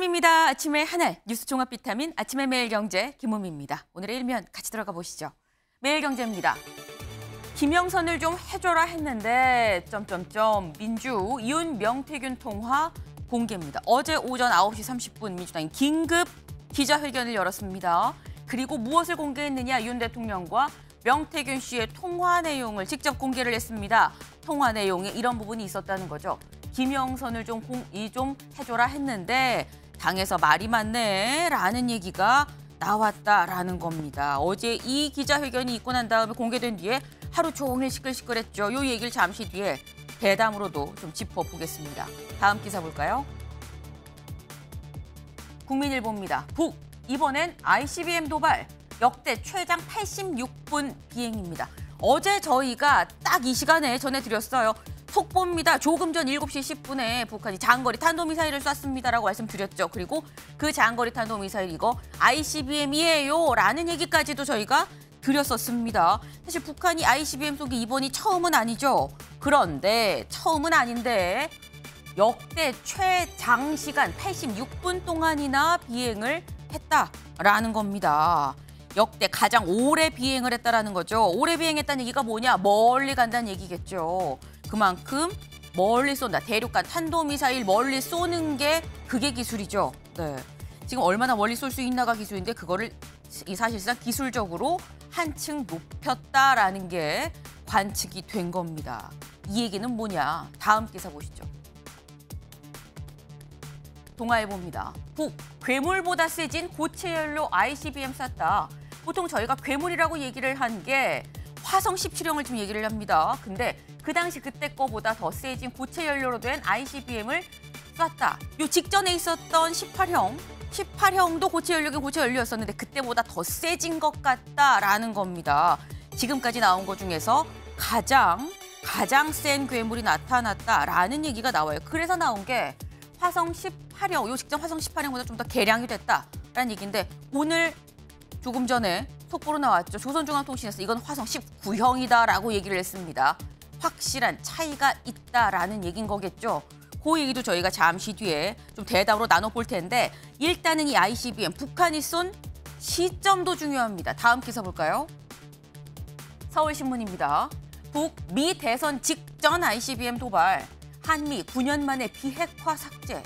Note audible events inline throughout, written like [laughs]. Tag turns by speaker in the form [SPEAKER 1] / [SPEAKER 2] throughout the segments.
[SPEAKER 1] 아침입니다. 아침의 한알 뉴스 종합 비타민 아침의 매일 경제 김호미입니다. 오늘의 일면 같이 들어가 보시죠. 매일 경제입니다. 김영선을 좀 해줘라 했는데 점점점 민주 이윤 명태균 통화 공개입니다. 어제 오전 9시 30분 민주당이 긴급 기자회견을 열었습니다. 그리고 무엇을 공개했느냐 윤 대통령과 명태균 씨의 통화 내용을 직접 공개를 했습니다. 통화 내용에 이런 부분이 있었다는 거죠. 김영선을 좀, 공, 이좀 해줘라 했는데 당에서 말이 많네 라는 얘기가 나왔다라는 겁니다. 어제 이 기자회견이 있고 난 다음에 공개된 뒤에 하루 종일 시끌시끌했죠. 요 얘기를 잠시 뒤에 대담으로도 좀 짚어보겠습니다. 다음 기사 볼까요? 국민일보입니다. 북, 이번엔 ICBM 도발, 역대 최장 86분 비행입니다. 어제 저희가 딱 이 시간에 전해드렸어요. 속보입니다. 조금 전 7시 10분에 북한이 장거리 탄도미사일을 쐈습니다라고 말씀드렸죠. 그리고 그 장거리 탄도미사일 이거 ICBM이에요 라는 얘기까지도 저희가 드렸었습니다. 사실 북한이 ICBM 쏘기 이번이 처음은 아니죠. 그런데 처음은 아닌데 역대 최장시간 86분 동안이나 비행을 했다라는 겁니다. 역대 가장 오래 비행을 했다라는 거죠. 오래 비행했다는 얘기가 뭐냐? 멀리 간다는 얘기겠죠. 그만큼 멀리 쏜다. 대륙간 탄도미사일 멀리 쏘는 게 그게 기술이죠. 네. 지금 얼마나 멀리 쏠 수 있나가 기술인데 그거를 이 사실상 기술적으로 한층 높였다라는 게 관측이 된 겁니다. 이 얘기는 뭐냐? 다음 기사 보시죠. 동아일봅니다 북, 괴물보다 세진 고체연료 ICBM 쐈다. 보통 저희가 괴물이라고 얘기를 한 게 화성 17형을 좀 얘기를 합니다. 근데 그 당시 그때 거보다 더 세진 고체 연료로 된 ICBM을 쐈다. 요 직전에 있었던 18형, 18형도 고체 연료긴 고체 연료였었는데 그때보다 더 세진 것 같다라는 겁니다. 지금까지 나온 것 중에서 가장 가장 센 괴물이 나타났다라는 얘기가 나와요. 그래서 나온 게 화성 18형, 요 직전 화성 18형보다 좀 더 개량이 됐다라는 얘기인데 오늘 조금 전에 속보로 나왔죠. 조선중앙통신에서 이건 화성 19형이다라고 얘기를 했습니다. 확실한 차이가 있다라는 얘긴 거겠죠. 그 얘기도 저희가 잠시 뒤에 좀대답으로 나눠볼 텐데 일단은 이 ICBM 북한이 쏜 시점도 중요합니다. 다음 기사 볼까요? 서울신문입니다. 북미 대선 직전 ICBM 도발, 한미 9년 만에 비핵화 삭제.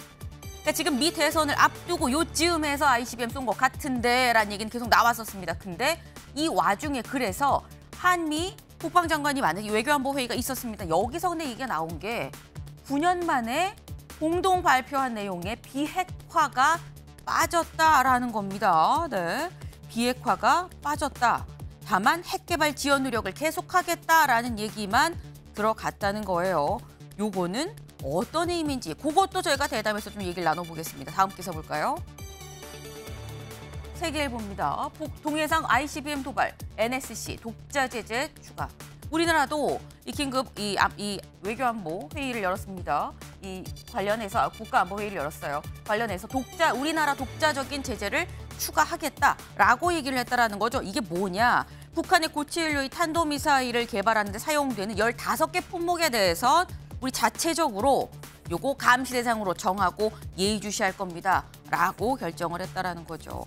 [SPEAKER 1] 그러니까 지금 미 대선을 앞두고 요쯤에서 ICBM 쏜 것 같은데라는 얘기는 계속 나왔었습니다. 근데 이 와중에 그래서 한미 국방장관이 만약에 외교안보 회의가 있었습니다. 여기서 근데 얘기가 나온 게 9년 만에 공동 발표한 내용의 비핵화가 빠졌다라는 겁니다. 네. 비핵화가 빠졌다. 다만 핵개발 지원 노력을 계속하겠다라는 얘기만 들어갔다는 거예요. 요거는 어떤 의미인지 그것도 저희가 대담해서 좀 얘기를 나눠보겠습니다. 다음 기사 볼까요? 세계일봅니다 동해상 ICBM 도발, NSC 독자 제재 추가. 우리나라도 이 긴급 이, 이 외교안보 회의를 열었습니다. 이 관련해서 아, 국가안보 회의를 열었어요. 관련해서 독자 우리나라 독자적인 제재를 추가하겠다라고 얘기를 했다라는 거죠. 이게 뭐냐? 북한의 고체 연료의 탄도미사일을 개발하는 데 사용되는 열다섯 개 품목에 대해서 우리 자체적으로 요거 감시 대상으로 정하고 예의주시할 겁니다. 라고 결정을 했다라는 거죠.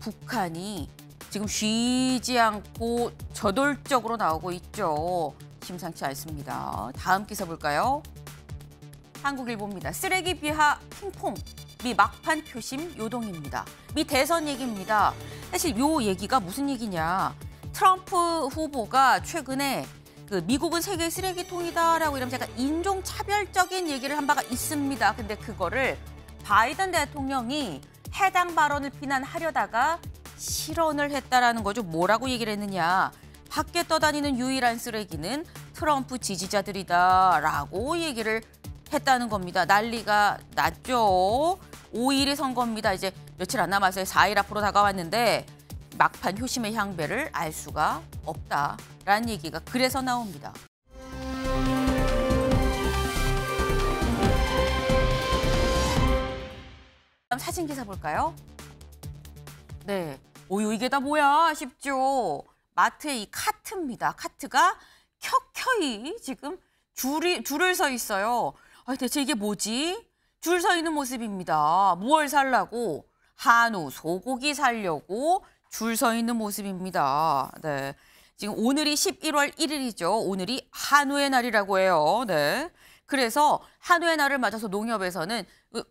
[SPEAKER 1] 북한이 지금 쉬지 않고 저돌적으로 나오고 있죠. 심상치 않습니다. 다음 기사 볼까요? 한국일보입니다. 쓰레기 비하 핑퐁. 미 막판 표심 요동입니다. 미 대선 얘기입니다. 사실 요 얘기가 무슨 얘기냐. 트럼프 후보가 최근에 그 미국은 세계 쓰레기통이다라고 이러면 제가 인종차별적인 얘기를 한 바가 있습니다. 근데 그거를 바이든 대통령이 해당 발언을 비난하려다가 실언을 했다라는 거죠. 뭐라고 얘기를 했느냐. 밖에 떠다니는 유일한 쓰레기는 트럼프 지지자들이다라고 얘기를 했다는 겁니다. 난리가 났죠. 5일이 선거입니다. 이제 며칠 안 남았어요. 4일 앞으로 다가왔는데 막판 효심의 향배를 알 수가 없다. 라는 얘기가 그래서 나옵니다. 다음 사진 기사 볼까요? 네. 오유 이게 다 뭐야 싶죠. 마트의 이 카트입니다. 카트가 켜켜이 지금 줄이 줄을 서 있어요. 아, 대체 이게 뭐지? 줄 서 있는 모습입니다. 무얼 살라고? 한우, 소고기 살려고 줄 서 있는 모습입니다. 네. 지금 오늘이 11월 1일이죠. 오늘이 한우의 날이라고 해요. 네. 그래서 한우의 날을 맞아서 농협에서는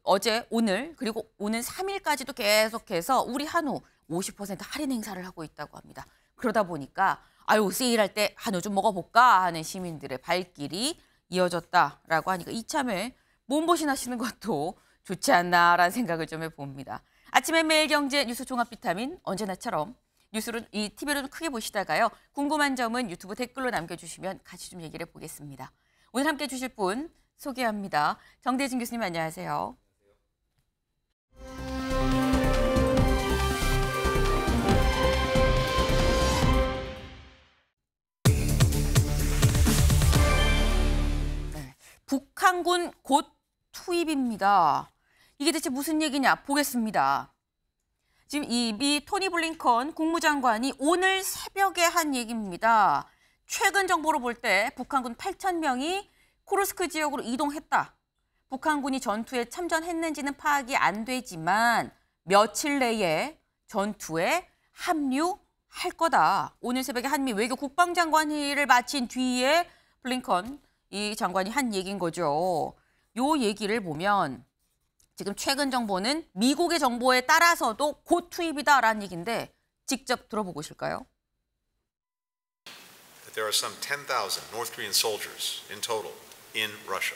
[SPEAKER 1] 어제, 오늘, 그리고 오는 3일까지도 계속해서 우리 한우 50% 할인 행사를 하고 있다고 합니다. 그러다 보니까 아유 세일할 때 한우 좀 먹어볼까 하는 시민들의 발길이 이어졌다라고 하니까 이참에 몸보신 하시는 것도 좋지 않나라는 생각을 좀 해봅니다. 아침에 매일경제 뉴스 종합 비타민 언제나처럼 뉴스로 이 TV로 도 크게 보시다가요. 궁금한 점은 유튜브 댓글로 남겨주시면 같이 좀 얘기를 해 보겠습니다. 오늘 함께 해주실 분 소개합니다. 정대진 교수님 안녕하세요. 네. 북한군 곧 투입입니다. 이게 대체 무슨 얘기냐 보겠습니다. 지금 이 미 토니 블링컨 국무장관이 오늘 새벽에 한 얘기입니다. 최근 정보로 볼 때 북한군 8천 명이 코르스크 지역으로 이동했다. 북한군이 전투에 참전했는지는 파악이 안 되지만 며칠 내에 전투에 합류할 거다. 오늘 새벽에 한미 외교 국방장관 회의를 마친 뒤에 블링컨 이 장관이 한 얘기인 거죠. 요 얘기를 보면 지금 최근 정보는 미국의 정보에 따라서도 곧 투입이다라는 얘기인데 직접 들어보고
[SPEAKER 2] There are some 10,000 North Korean soldiers in total in Russia.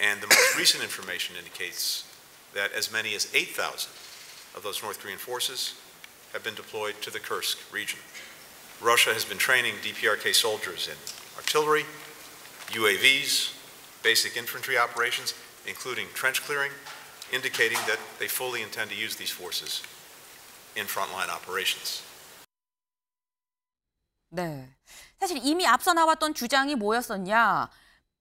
[SPEAKER 2] And the most recent information indicates that as many as 8,000 of those North Korean forces have been deployed to the Kursk region. Russia has been training DPRK soldiers in artillery, UAVs, basic infantry operations, including trench clearing, indicating that they fully intend to use these forces in frontline operations.
[SPEAKER 1] 네. 사실 이미 앞서 나왔던 주장이 뭐였었냐?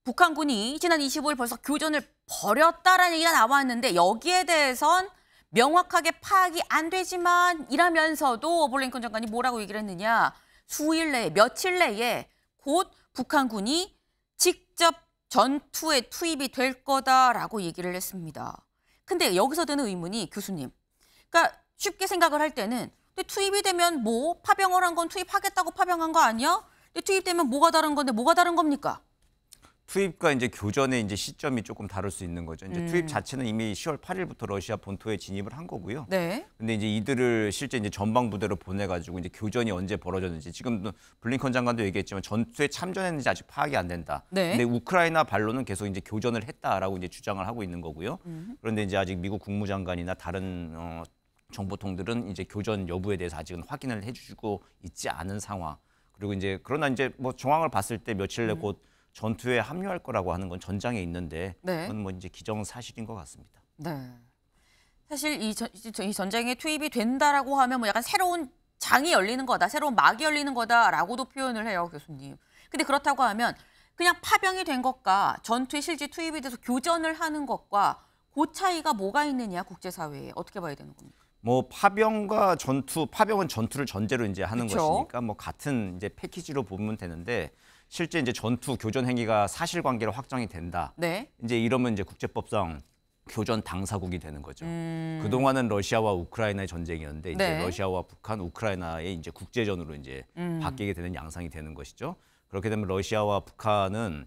[SPEAKER 1] 북한군이 지난 25일 벌써 교전을 벌였다라는 얘기가 나왔는데 여기에 대해선 명확하게 파악이 안 되지만 이라면서도 블링컨 장관이 뭐라고 얘기를 했느냐. 수일 내에, 며칠 내에 곧 북한군이 직접 전투에 투입이 될 거다라고 얘기를 했습니다. 근데 여기서 드는 의문이 교수님. 그러니까 쉽게 생각을 할 때는 투입이 되면 뭐 파병을 한 건 투입하겠다고 파병한 거 아니야? 투입되면 뭐가 다른 건데 뭐가 다른 겁니까?
[SPEAKER 3] 투입과 이제 교전의 이제 시점이 조금 다를 수 있는 거죠. 이제 음. 투입 자체는 이미 10월 8일부터 러시아 본토에 진입을 한 거고요. 네. 근데 이제 이들을 실제 이제 전방 부대로 보내 가지고 이제 교전이 언제 벌어졌는지 지금 블링컨 장관도 얘기했지만 전투에 참전했는지 아직 파악이 안 된다. 네. 근데 우크라이나 발로는 계속 이제 교전을 했다라고 이제 주장을 하고 있는 거고요. 음. 그런데 이제 아직 미국 국무장관이나 다른 어 정보통들은 이제 교전 여부에 대해서 아직은 확인을 해 주고 있지 않은 상황. 그리고 이제 그러나 이제 뭐 정황을 봤을 때 며칠 내곧 음. 전투에 합류할 거라고 하는 건 전장에 있는데 네. 그건 뭐 이제 기정사실인 것 같습니다.
[SPEAKER 1] 네. 사실 이, 전, 이 전쟁에 투입이 된다라고 하면 뭐 약간 새로운 장이 열리는 거다, 새로운 막이 열리는 거다라고도 표현을 해요, 교수님. 근데 그렇다고 하면 그냥 파병이 된 것과 전투에 실제 투입이 돼서 교전을 하는 것과 그 차이가 뭐가 있느냐 국제사회에 어떻게 봐야 되는 겁니까?
[SPEAKER 3] 뭐 파병과 전투, 파병은 전투를 전제로 이제 하는 그쵸? 것이니까 뭐 같은 이제 패키지로 보면 되는데 실제 이제 전투 교전 행위가 사실관계로 확정이 된다. 네. 이제 이러면 이제 국제법상 교전 당사국이 되는 거죠. 음... 그 동안은 러시아와 우크라이나의 전쟁이었는데 이제 네. 러시아와 북한, 우크라이나의 이제 국제전으로 이제 음... 바뀌게 되는 양상이 되는 것이죠. 그렇게 되면 러시아와 북한은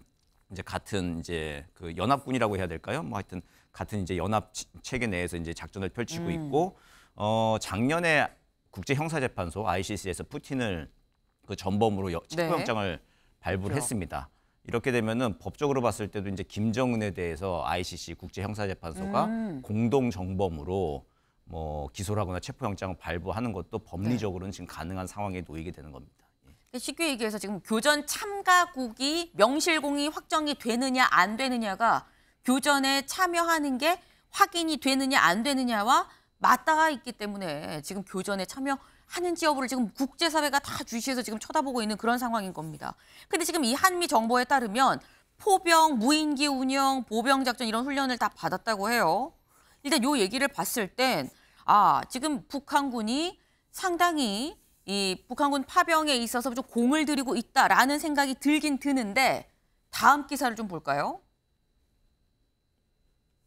[SPEAKER 3] 이제 같은 이제 그 연합군이라고 해야 될까요? 뭐 하여튼 같은 이제 연합 체계 내에서 이제 작전을 펼치고 음. 있고 어 작년에 국제 형사 재판소 ICC에서 푸틴을 그 전범으로 여, 체포영장을 네. 발부를 그렇죠. 했습니다. 이렇게 되면은 법적으로 봤을 때도 이제 김정은에 대해서 ICC 국제형사재판소가 음. 공동 정범으로 뭐 기소를 하거나 체포영장을 발부하는 것도 법리적으로는 네. 지금 가능한 상황에 놓이게 되는 겁니다.
[SPEAKER 1] 예. 그러니까 쉽게 얘기해서 지금 교전 참가국이 명실공히 확정이 되느냐 안 되느냐가 교전에 참여하는 게 확인이 되느냐 안 되느냐와 맞닿아 있기 때문에 지금 교전에 참여 하는지 여부를 지금 국제사회가 다 주시해서 지금 쳐다보고 있는 그런 상황인 겁니다. 근데 지금 이 한미 정보에 따르면 포병, 무인기 운영, 보병 작전 이런 훈련을 다 받았다고 해요. 일단 요 얘기를 봤을 땐 아, 지금 북한군이 상당히 이 북한군 파병에 있어서 좀 공을 들이고 있다라는 생각이 들긴 드는데 다음 기사를 좀 볼까요?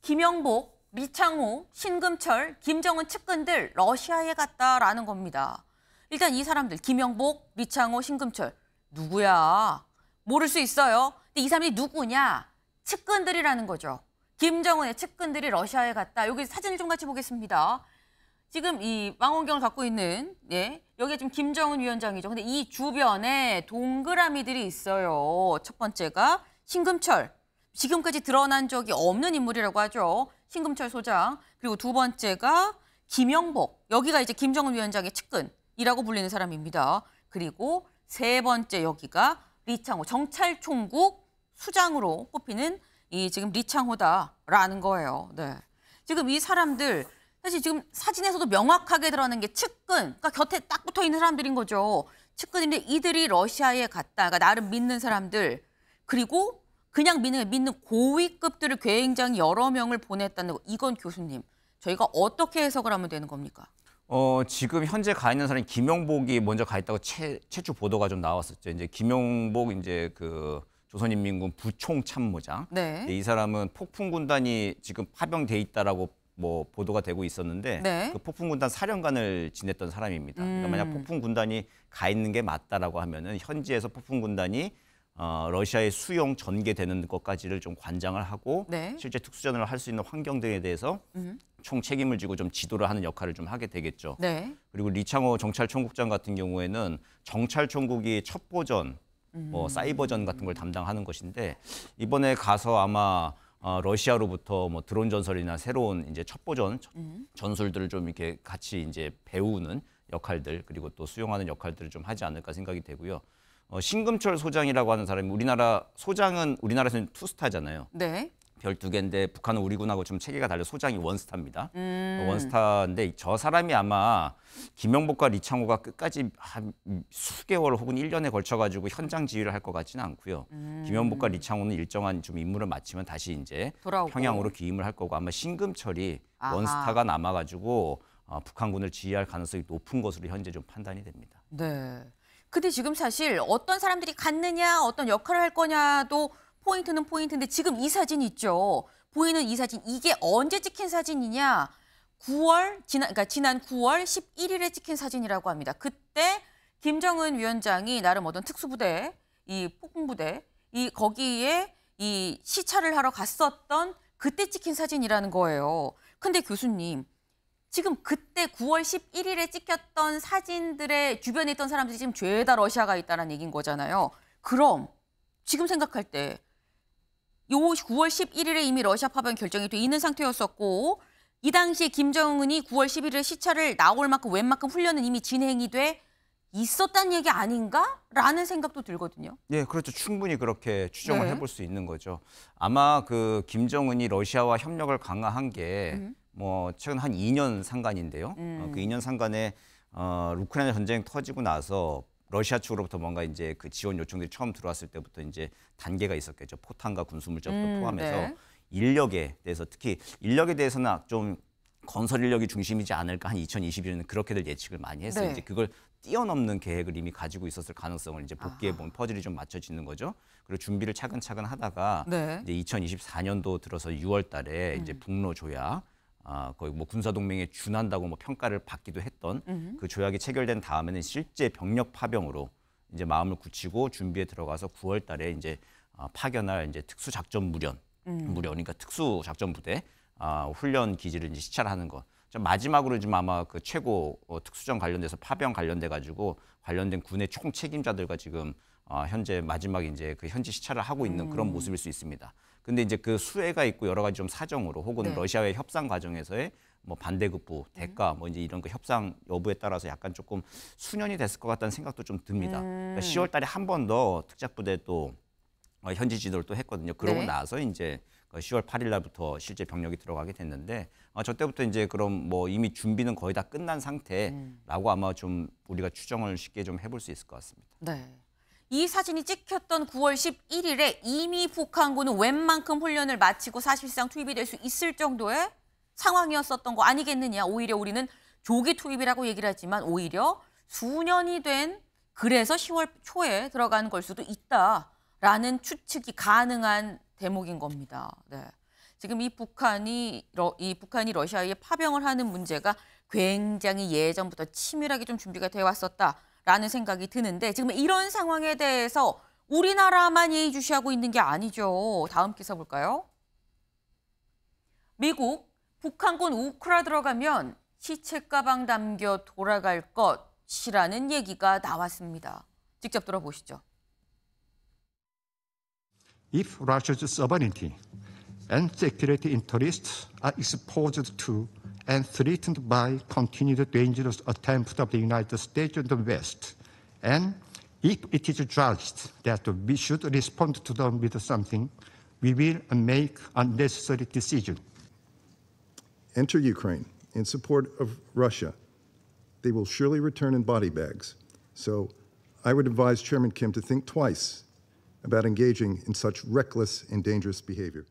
[SPEAKER 1] 김영복 미창호, 신금철, 김정은 측근들 러시아에 갔다라는 겁니다. 일단 이 사람들 김영복, 미창호, 신금철 누구야? 모를 수 있어요. 근데 이 사람이 누구냐? 측근들이라는 거죠. 김정은의 측근들이 러시아에 갔다. 여기 사진을 좀 같이 보겠습니다. 지금 이 망원경을 갖고 있는 예 여기에 지금 김정은 위원장이죠. 근데 이 주변에 동그라미들이 있어요. 첫 번째가 신금철. 지금까지 드러난 적이 없는 인물이라고 하죠. 신금철 소장, 그리고 두 번째가 김영복. 여기가 이제 김정은 위원장의 측근이라고 불리는 사람입니다. 그리고 세 번째 여기가 리창호 정찰총국 수장으로 꼽히는 이 지금 리창호다라는 거예요. 네. 지금 이 사람들 사실 지금 사진에서도 명확하게 드러나는 게 측근, 그러니까 곁에 딱 붙어 있는 사람들인 거죠. 측근인데 이들이 러시아에 갔다, 가 그러니까 나름 믿는 사람들, 그리고 그냥 믿는 믿는 고위급들을 굉장히 여러 명을 보냈다는 거. 이건 교수님 저희가 어떻게 해석을 하면 되는 겁니까?
[SPEAKER 3] 어, 지금 현재 가 있는 사람이 김용복이 먼저 가 있다고 최, 최초 보도가 좀 나왔었죠. 이제 김용복 이제 그 조선인민군 부총 참모장. 네. 네. 이 사람은 폭풍 군단이 지금 파병돼 있다라고 뭐 보도가 되고 있었는데 네. 그 폭풍 군단 사령관을 지냈던 사람입니다. 그러니까 음. 그러니까 만약 폭풍 군단이 가 있는 게 맞다라고 하면은 현지에서 폭풍 군단이 어, 러시아의 수용 전개되는 것까지를 좀 관장을 하고 네. 실제 특수전을 할 수 있는 환경 등에 대해서 음. 총 책임을 지고 좀 지도를 하는 역할을 좀 하게 되겠죠. 네. 그리고 리창호 정찰총국장 같은 경우에는 정찰총국이 첩보전, 뭐 음. 뭐 사이버전 같은 걸 담당하는 것인데 이번에 가서 아마 어, 러시아로부터 뭐 드론 전설이나 새로운 이제 첩보전 음. 전술들을 좀 이렇게 같이 이제 배우는 역할들 그리고 또 수용하는 역할들을 좀 하지 않을까 생각이 되고요. 어, 신금철 소장이라고 하는 사람이 우리나라 소장은 우리나라에서는 투스타잖아요. 네. 별 두 개인데 북한은 우리 군하고 좀 체계가 달려 소장이 원스타입니다. 음. 어, 원스타인데 저 사람이 아마 김영복과 리창호가 끝까지 한 수개월 혹은 일년에 걸쳐 가지고 현장 지휘를 할 것 같지는 않고요. 음. 김영복과 리창호는 일정한 좀 임무를 마치면 다시 이제
[SPEAKER 1] 돌아오고. 평양으로
[SPEAKER 3] 귀임을 할 거고 아마 신금철이 아하. 원스타가 남아 가지고 어, 북한군을 지휘할 가능성이 높은 것으로 현재 좀 판단이 됩니다.
[SPEAKER 1] 네. 근데 지금 사실 어떤 사람들이 갔느냐, 어떤 역할을 할 거냐도 포인트는 포인트인데 지금 이 사진 있죠. 보이는 이 사진 이게 언제 찍힌 사진이냐? 9월 지난 그니까 지난 9월 11일에 찍힌 사진이라고 합니다. 그때 김정은 위원장이 나름 어떤 특수부대 이 폭풍부대 이 거기에 이 시찰을 하러 갔었던 그때 찍힌 사진이라는 거예요. 근데 교수님 지금 그때 9월 11일에 찍혔던 사진들의 주변에 있던 사람들이 지금 죄다 러시아가 있다는 얘기인 거잖아요. 그럼 지금 생각할 때요 9월 11일에 이미 러시아 파병 결정이 돼 있는 상태였었고 이 당시 김정은이 9월 11일에 시차를 나올 만큼 웬만큼 훈련은 이미 진행이 돼있었다는 얘기 아닌가라는 생각도 들거든요.
[SPEAKER 3] 예, 그렇죠. 충분히 그렇게 추정을 네. 해볼 수 있는 거죠. 아마 그 김정은이 러시아와 협력을 강화한 게 음. 뭐 최근 한 2년 상간인데요. 어, 음. 그 2년 상간에 어, 우크라이나 전쟁 터지고 나서 러시아 측으로부터 뭔가 이제 그 지원 요청들이 처음 들어왔을 때부터 이제 단계가 있었겠죠. 포탄과 군수물자부터 음, 포함해서 네. 인력에 대해서 특히 인력에 대해서는 좀 건설 인력이 중심이지 않을까 한2 0 2 1년 그렇게들 예측을 많이 해서 네. 이제 그걸 뛰어넘는 계획을 이미 가지고 있었을 가능성을 이제 복귀해본 아. 퍼즐이 좀 맞춰지는 거죠. 그리고 준비를 차근차근 하다가 네. 이제 2024년도 들어서 6월 달에 음. 이제 북로 조약 아, 거의 뭐 군사동맹에 준한다고 뭐 평가를 받기도 했던 으흠. 음. 그 조약이 체결된 다음에는 실제 병력 파병으로 이제 마음을 굳히고 준비에 들어가서 9월 달에 이제 아, 파견할 이제 특수작전 무련, 음. 무련, 그러니까 특수작전부대 아, 훈련 기지를 이제 시찰하는 것. 마지막으로 지금 아마 그 최고 어, 특수전 관련돼서 파병 관련돼 가지고 관련된 군의 총 책임자들과 지금 어, 현재 마지막 이제 그 현지 시찰을 하고 있는 음. 그런 모습일 수 있습니다. 근데 이제 그 수혜가 있고 여러 가지 좀 사정으로 혹은 네. 러시아의 협상 과정에서의 뭐 반대급부 음. 대가 뭐 이제 이런 그 협상 여부에 따라서 약간 조금 수년이 됐을 것 같다는 생각도 좀 듭니다. 그러니까 음. 그러니까 10월 달에 한 번 더 특작부대 또 어, 현지 지도를 또 했거든요. 그러고 네. 나서 이제 10월 그 8일 날부터 실제 병력이 들어가게 됐는데 어, 저 때부터 이제 그럼 뭐 이미 준비는 거의 다 끝난 상태라고 음. 아마 좀 우리가 추정을 쉽게 좀 해볼 수 있을 것 같습니다. 네.
[SPEAKER 1] 이 사진이 찍혔던 9월 11일에 이미 북한군은 웬만큼 훈련을 마치고 사실상 투입이 될 수 있을 정도의 상황이었었던 거 아니겠느냐. 오히려 우리는 조기 투입이라고 얘기를 하지만 오히려 수년이 된 그래서 10월 초에 들어간 걸 수도 있다라는 추측이 가능한 대목인 겁니다. 네. 지금 이 북한이 러, 이 북한이 러시아에 파병을 하는 문제가 굉장히 예전부터 치밀하게 좀 준비가 되어 왔었다. 라는 생각이 드는데 지금 이런 상황에 대해서 우리나라만 예의주시하고 있는 게 아니죠. 다음 기사 볼까요? 미국 북한군 우크라 들어가면 시체 가방 담겨 돌아갈 것이라는 얘기가 나왔습니다. 직접 들어보시죠.
[SPEAKER 4] If Russia's sovereignty and security interests are exposed to and threatened by continued dangerous attempts of the United States and the West. And if it is judged that we should respond to them with something, we will make unnecessary decision. Enter Ukraine in support of Russia. They will surely return in body bags. So I would advise Chairman Kim to think twice about engaging in such reckless and dangerous behavior.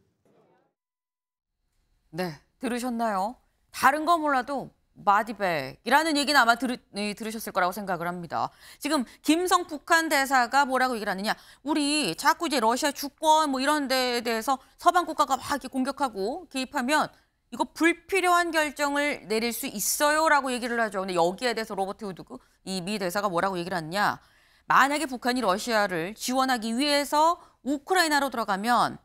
[SPEAKER 1] 네, 들으셨나요? 다른 거 몰라도 마디백이라는 얘기는 아마 들, 으셨을 거라고 생각을 합니다. 지금 김성 북한 대사가 뭐라고 얘기를 하느냐. 우리 자꾸 이제 러시아 주권 뭐 이런 데에 대해서 서방 국가가 막 이렇게 공격하고 개입하면 이거 불필요한 결정을 내릴 수 있어요라고 얘기를 하죠. 근데 여기에 대해서 로버트 우드그 이 미 대사가 뭐라고 얘기를 하느냐. 만약에 북한이 러시아를 지원하기 위해서 우크라이나로 들어가면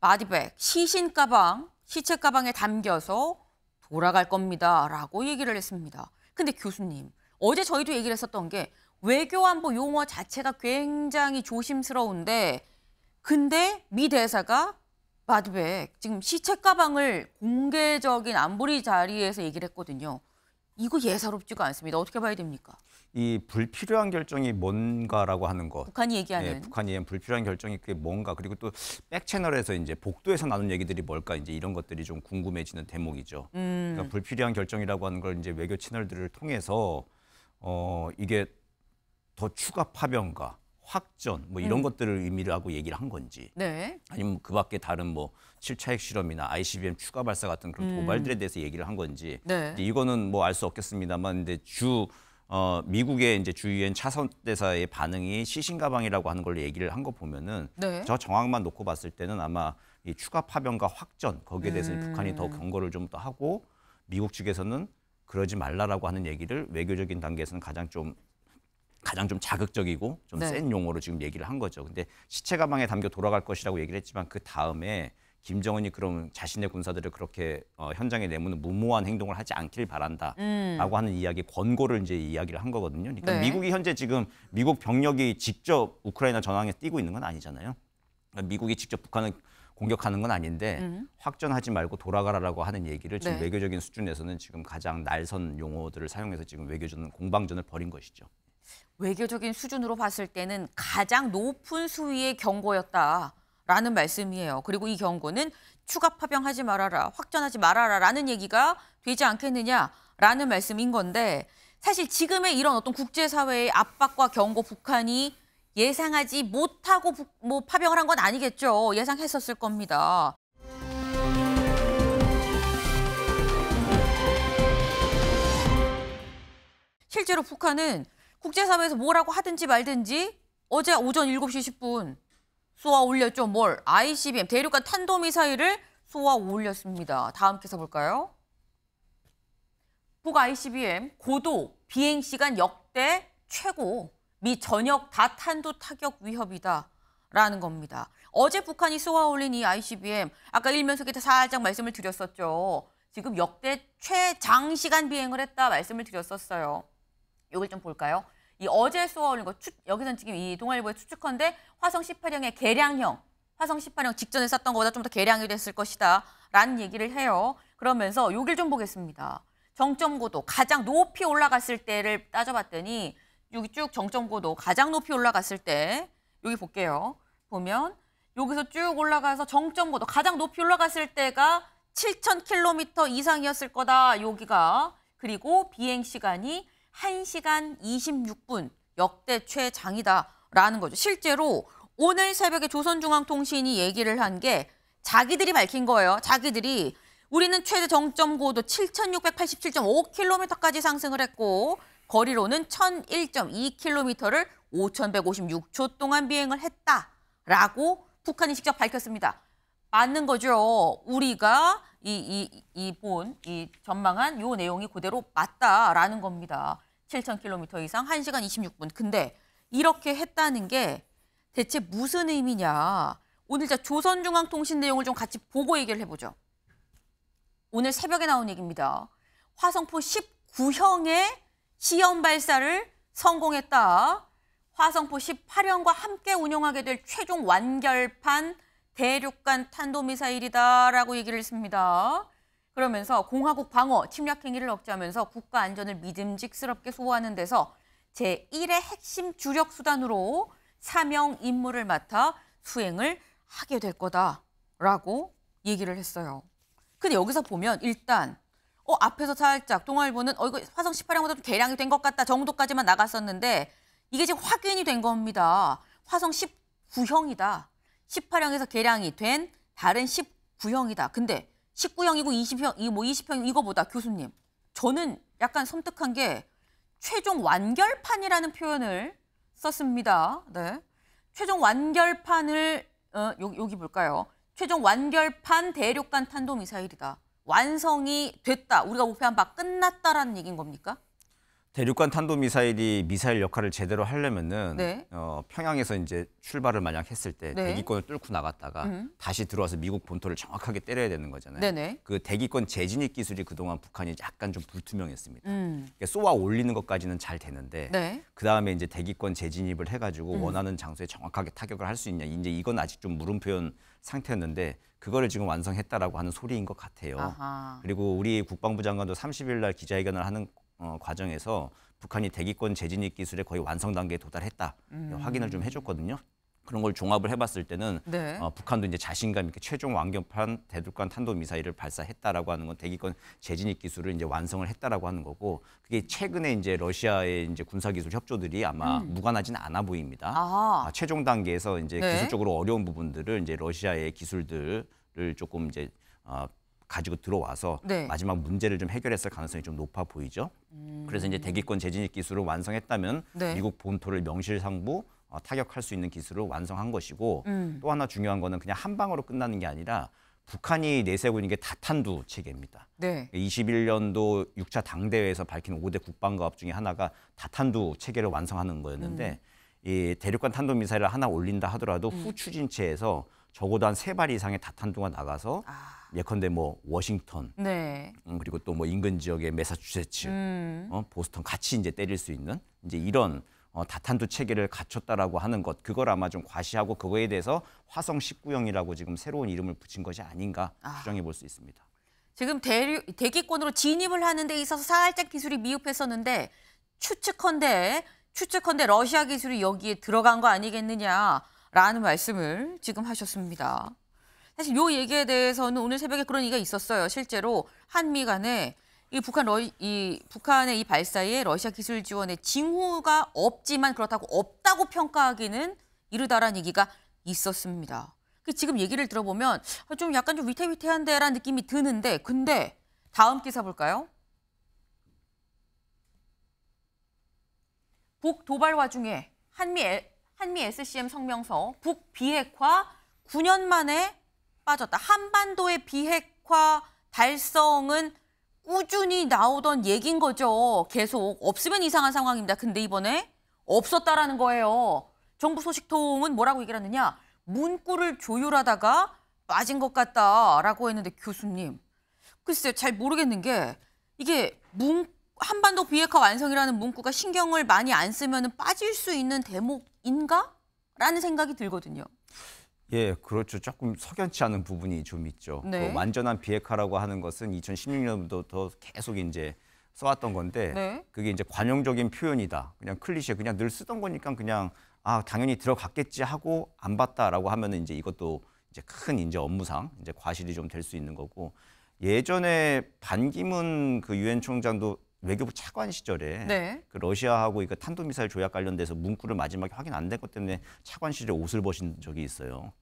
[SPEAKER 1] 마디백, 시신 가방, 시체 가방에 담겨서 돌아갈 겁니다. 라고 얘기를 했습니다. 근데 교수님, 어제 저희도 얘기를 했었던 게 외교안보 용어 자체가 굉장히 조심스러운데 근데 미 대사가 마드백 지금 시체 가방을 공개적인 안보리 자리에서 얘기를 했거든요. 이거 예사롭지가 않습니다. 어떻게 봐야 됩니까?
[SPEAKER 3] 이 불필요한 결정이 뭔가라고 하는 것. 북한이 얘기하는. 네, 북한이 불필요한 결정이 그게 뭔가. 그리고 또 백채널에서 이제 복도에서 나눈 얘기들이 뭘까 이제 이런 것들이 좀 궁금해지는 대목이죠. 음. 그러니까 불필요한 결정이라고 하는 걸 이제 외교 채널들을 통해서 어 이게 더 추가 파병과 확전 뭐 네. 이런 음. 것들을 의미를 하고 얘기를 한 건지 네. 아니면 뭐 그 밖에 다른 뭐 7차 핵실험이나 ICBM 추가 발사 같은 그런 음. 도발들에 대해서 얘기를 한 건지 네. 이거는 뭐 알 수 없겠습니다만 근데 주 어, 미국의 이제 주위엔 차선 대사의 반응이 시신 가방이라고 하는 걸로 얘기를 한 거 보면은 네. 저 정황만 놓고 봤을 때는 아마 이 추가 파병과 확전 거기에 대해서 음. 북한이 더 음. 경고를 좀 더 하고 미국 측에서는 그러지 말라라고 하는 얘기를 외교적인 단계에서는 가장 좀 가장 좀 자극적이고 좀센 네. 용어로 지금 얘기를 한 거죠. 근데 시체 가방에 담겨 돌아갈 것이라고 얘기를 했지만 그 다음에 김정은이 그럼 자신의 군사들을 그렇게 어, 현장에 내모는 무모한 행동을 하지 않길 바란다라고 음. 하는 이야기 권고를 이제 이야기를 한 거거든요. 그러니까 네. 미국이 현재 지금 미국 병력이 직접 우크라이나 전황에 뛰고 있는 건 아니잖아요. 그러니까 미국이 직접 북한을 공격하는 건 아닌데 음. 확전하지 말고 돌아가라라고 하는 얘기를 지금 네. 외교적인 수준에서는 지금 가장 날선 용어들을 사용해서 지금 외교전 공방전을 벌인 것이죠.
[SPEAKER 1] 외교적인 수준으로 봤을 때는 가장 높은 수위의 경고였다라는 말씀이에요. 그리고 이 경고는 추가 파병하지 말아라, 확전하지 말아라라는 얘기가 되지 않겠느냐라는 말씀인 건데 사실 지금의 이런 어떤 국제사회의 압박과 경고 북한이 예상하지 못하고 뭐 파병을 한 건 아니겠죠. 예상했었을 겁니다. 실제로 북한은 국제사회에서 뭐라고 하든지 말든지 어제 오전 7시 10분 쏘아 올렸죠. 뭘? ICBM, 대륙간 탄도미사일을 쏘아 올렸습니다. 다음 기사 볼까요? 북 ICBM 고도 비행시간 역대 최고 미 전역 다탄도 타격 위협이다. 라는 겁니다. 어제 북한이 쏘아 올린 이 ICBM, 아까 일면 소개때 살짝 말씀을 드렸었죠. 지금 역대 최장시간 비행을 했다 말씀을 드렸었어요. 여기 좀 볼까요? 이 어제 쏘아올린 거 추, 여기서는 지금 이 동아일보의 추측컨대 화성 18형의 개량형 화성 18형 직전에 쐈던 것보다 좀더 개량이 됐을 것이다 라는 얘기를 해요. 그러면서 여길 좀 보겠습니다. 정점 고도 가장 높이 올라갔을 때를 따져봤더니 여기 쭉 정점 고도 가장 높이 올라갔을 때 여기 볼게요. 보면 여기서 쭉 올라가서 정점 고도 가장 높이 올라갔을 때가 7,000km 이상이었을 거다 여기가 그리고 비행 시간이 1시간 26분 역대 최장이다라는 거죠. 실제로 오늘 새벽에 조선중앙통신이 얘기를 한 게 자기들이 밝힌 거예요. 자기들이 우리는 최대 정점 고도 7,687.5km까지 상승을 했고 거리로는 1,001.2km를 5,156초 동안 비행을 했다라고 북한이 직접 밝혔습니다. 맞는 거죠. 우리가 이 이 이 본이 이, 이 전망한 요 내용이 그대로 맞다라는 겁니다. 7,000km 이상 1시간 26분. 근데 이렇게 했다는 게 대체 무슨 의미냐. 오늘 자 조선중앙통신 내용을 좀 같이 보고 얘기를 해보죠. 오늘 새벽에 나온 얘기입니다. 화성포 19형의 시험 발사를 성공했다. 화성포 18형과 함께 운영하게 될 최종 완결판 대륙간 탄도미사일이다라고 얘기를 했습니다. 그러면서 공화국 방어, 침략 행위를 억제하면서 국가 안전을 믿음직스럽게 소화하는 데서 제1의 핵심 주력 수단으로 사명 임무를 맡아 수행을 하게 될 거다라고 얘기를 했어요. 근데 여기서 보면 일단 어 앞에서 살짝 동아일보는 어 이거 화성 18형보다 도 개량이 된 것 같다 정도까지만 나갔었는데 이게 지금 확인이 된 겁니다. 화성 19형이다. 18형에서 개량이 된 다른 19형이다. 근데 19형이고 20형, 뭐 20형 이거보다 교수님. 저는 약간 섬뜩한 게 최종 완결판이라는 표현을 썼습니다. 네. 최종 완결판을 어, 여기, 여기 볼까요? 최종 완결판 대륙간 탄도미사일이다. 완성이 됐다. 우리가 목표한 바 끝났다라는 얘기인 겁니까?
[SPEAKER 3] 대륙간 탄도미사일이 미사일 역할을 제대로 하려면은 네. 어, 평양에서 이제 출발을 만약 했을 때 네. 대기권을 뚫고 나갔다가 음. 다시 들어와서 미국 본토를 정확하게 때려야 되는 거잖아요. 네네. 그 대기권 재진입 기술이 그동안 북한이 약간 좀 불투명했습니다. 음. 그 쏘아 올리는 것까지는 잘 되는데 네. 그다음에 이제 대기권 재진입을 해가지고 음. 원하는 장소에 정확하게 타격을 할 수 있냐 이제 이건 아직 좀 물음표현 상태였는데 그거를 지금 완성했다라고 하는 소리인 것 같아요. 아하. 그리고 우리 국방부 장관도 30일 날 기자회견을 하는 어, 과정에서 북한이 대기권 재진입 기술에 거의 완성 단계에 도달했다 음. 확인을 좀 해줬거든요. 그런 걸 종합을 해봤을 때는 네. 어, 북한도 이제 자신감 있게 최종 완경판 대륙간 탄도 미사일을 발사했다라고 하는 건 대기권 재진입 기술을 이제 완성을 했다라고 하는 거고 그게 최근에 이제 러시아의 이제 군사 기술 협조들이 아마 음. 무관하지는 않아 보입니다. 아, 최종 단계에서 이제 네. 기술적으로 어려운 부분들을 이제 러시아의 기술들을 조금 이제 어, 가지고 들어와서 네. 마지막 문제를 좀 해결했을 가능성이 좀 높아 보이죠.
[SPEAKER 4] 음... 그래서 이제
[SPEAKER 3] 대기권 재진입 기술을 완성했다면 네. 미국 본토를 명실상부 어, 타격할 수 있는 기술을 완성한 것이고 음. 또 하나 중요한 거는 그냥 한 방으로 끝나는 게 아니라 북한이 내세우고 있는 게 다탄두 체계입니다. 네. 21년도 6차 당대회에서 밝힌 5대 국방과업 중에 하나가 다탄두 체계를 완성하는 거였는데 음. 이 대륙간 탄도미사일을 하나 올린다 하더라도 음. 후추진체에서 적어도 한 세 발 이상의 다탄두가 나가서 아. 예컨대 뭐 워싱턴 네. 음, 그리고 또 뭐 인근 지역의 매사추세츠, 음. 어, 보스턴 같이 이제 때릴 수 있는 이제 이런 어, 다탄두 체계를 갖췄다라고 하는 것 그걸 아마 좀 과시하고 그거에 대해서 화성 19형이라고 지금 새로운 이름을 붙인 것이 아닌가 아. 추정해 볼 수 있습니다.
[SPEAKER 1] 지금 대, 대기권으로 진입을 하는 데 있어서 살짝 기술이 미흡했었는데 추측컨대 추측컨대 러시아 기술이 여기에 들어간 거 아니겠느냐라는 말씀을 지금 하셨습니다. 사실 요 얘기에 대해서는 오늘 새벽에 그런 얘기가 있었어요. 실제로 한미 간에 이 북한 러, 이 북한의 이 발사에 러시아 기술 지원에 징후가 없지만 그렇다고 없다고 평가하기는 이르다라는 얘기가 있었습니다. 그 지금 얘기를 들어보면 좀 약간 좀 위태위태한데라는 느낌이 드는데 근데 다음 기사 볼까요? 북 도발 와중에 한미 한미 SCM 성명서 북 비핵화 9년 만에 빠졌다. 한반도의 비핵화 달성은 꾸준히 나오던 얘긴 거죠. 계속 없으면 이상한 상황입니다. 근데 이번에 없었다라는 거예요. 정부 소식통은 뭐라고 얘기를 하느냐. 문구를 조율하다가 빠진 것 같다라고 했는데 교수님. 글쎄요. 잘 모르겠는 게 이게 문, 한반도 비핵화 완성이라는 문구가 신경을 많이 안 쓰면 빠질 수 있는 대목인가? 라는 생각이 들거든요.
[SPEAKER 3] 예, 그렇죠. 조금 석연치 않은 부분이 좀 있죠. 그 네. 그 완전한 비핵화라고 하는 것은 2016년부터 계속 이제 써왔던 건데 네. 그게 이제 관용적인 표현이다. 그냥 클리셰, 그냥 늘 쓰던 거니까 그냥 아 당연히 들어갔겠지 하고 안 봤다라고 하면은 이제 이것도 이제 큰 이제 업무상 이제 과실이 좀 될 수 있는 거고 예전에 반기문 그 유엔 총장도 외교부 차관 시절에 네. 그 러시아하고 이 그 탄도미사일 조약 관련돼서 문구를 마지막에 확인 안 된 것 때문에 차관 시절에 옷을 벗은 적이 있어요.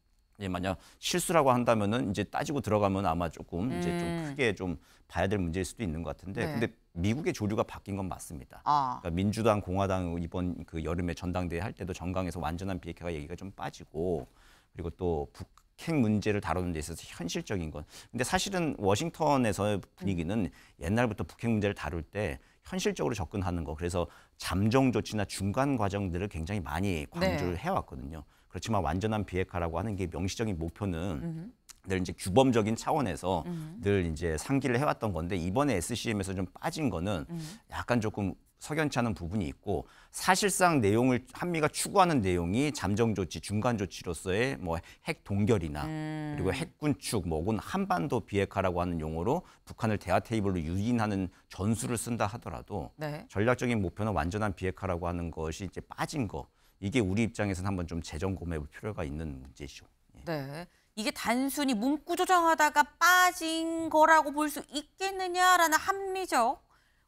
[SPEAKER 3] 예, 만약 실수라고 한다면은 이제 따지고 들어가면 아마 조금 음. 이제 좀 음. 크게 좀 봐야 될 문제일 수도 있는 것 같은데, 네. 근데 미국의 조류가 바뀐 건 맞습니다. 아. 그러니까 민주당, 공화당 이번 그 여름에 전당대회 할 때도 정강에서 완전한 비핵화가 얘기가 좀 빠지고, 그리고 또북 북핵 문제를 다루는 데 있어서 현실적인 건. 근데 사실은 워싱턴에서의 분위기는 음. 옛날부터 북핵 문제를 다룰 때 현실적으로 접근하는 거. 그래서 잠정 조치나 중간 과정들을 굉장히 많이 강조를 네. 해왔거든요. 그렇지만 완전한 비핵화라고 하는 게 명시적인 목표는 음흠. 늘 이제 규범적인 차원에서 음흠. 늘 이제 상기를 해왔던 건데 이번에 SCM에서 좀 빠진 거는 음흠. 약간 조금 석연치 않은 부분이 있고 사실상 내용을 한미가 추구하는 내용이 잠정 조치, 중간 조치로서의 뭐 핵 동결이나 음. 그리고 핵 군축, 뭐은 한반도 비핵화라고 하는 용어로 북한을 대화 테이블로 유인하는 전술을 쓴다 하더라도 네. 전략적인 목표는 완전한 비핵화라고 하는 것이 이제 빠진 거 이게 우리 입장에서는 한번 좀재점검해볼 필요가 있는 문제죠.
[SPEAKER 1] 예. 네. 이게 단순히 문구 조정하다가 빠진 거라고 볼 수 있겠느냐라는 합리적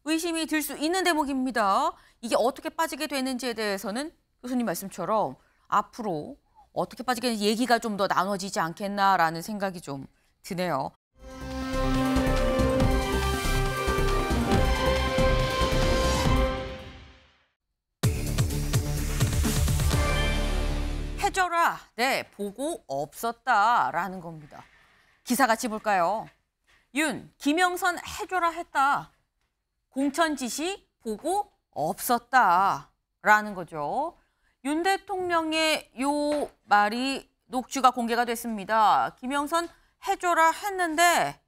[SPEAKER 1] 의심이 들 수 있는 대목입니다. 이게 어떻게 빠지게 되는지에 대해서는 교수님 말씀처럼 앞으로 어떻게 빠지게 되는지 얘기가 좀 더 나눠지지 않겠나라는 생각이 좀 드네요. 해줘라. 네, 보고 없었다라는 겁니다. 기사 같이 볼까요? 윤, 김영선 해줘라 했다. 공천 지시 보고 없었다라는 거죠. 윤 대통령의 요 말이 녹취가 공개가 됐습니다. 김영선 해줘라 했는데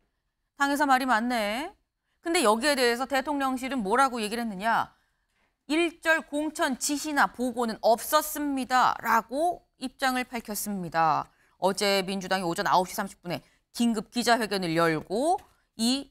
[SPEAKER 1] 당에서 말이 맞네 근데 여기에 대해서 대통령실은 뭐라고 얘기를 했느냐. 일절 공천 지시나 보고는 없었습니다라고 입장을 밝혔습니다. 어제 민주당이 오전 9시 30분에 긴급 기자회견을 열고 이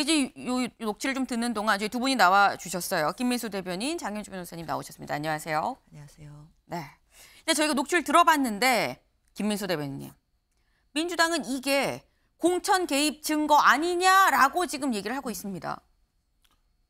[SPEAKER 1] 이제 이 녹취를 좀 듣는 동안 저희 두 분이 나와 주셨어요. 김민수 대변인, 장윤주 변호사님 나오셨습니다. 안녕하세요. 안녕하세요. 네. 근 저희가 녹취를 들어봤는데 김민수 대변인님, 민주당은 이게 공천 개입 증거 아니냐라고 지금 얘기를 하고 있습니다.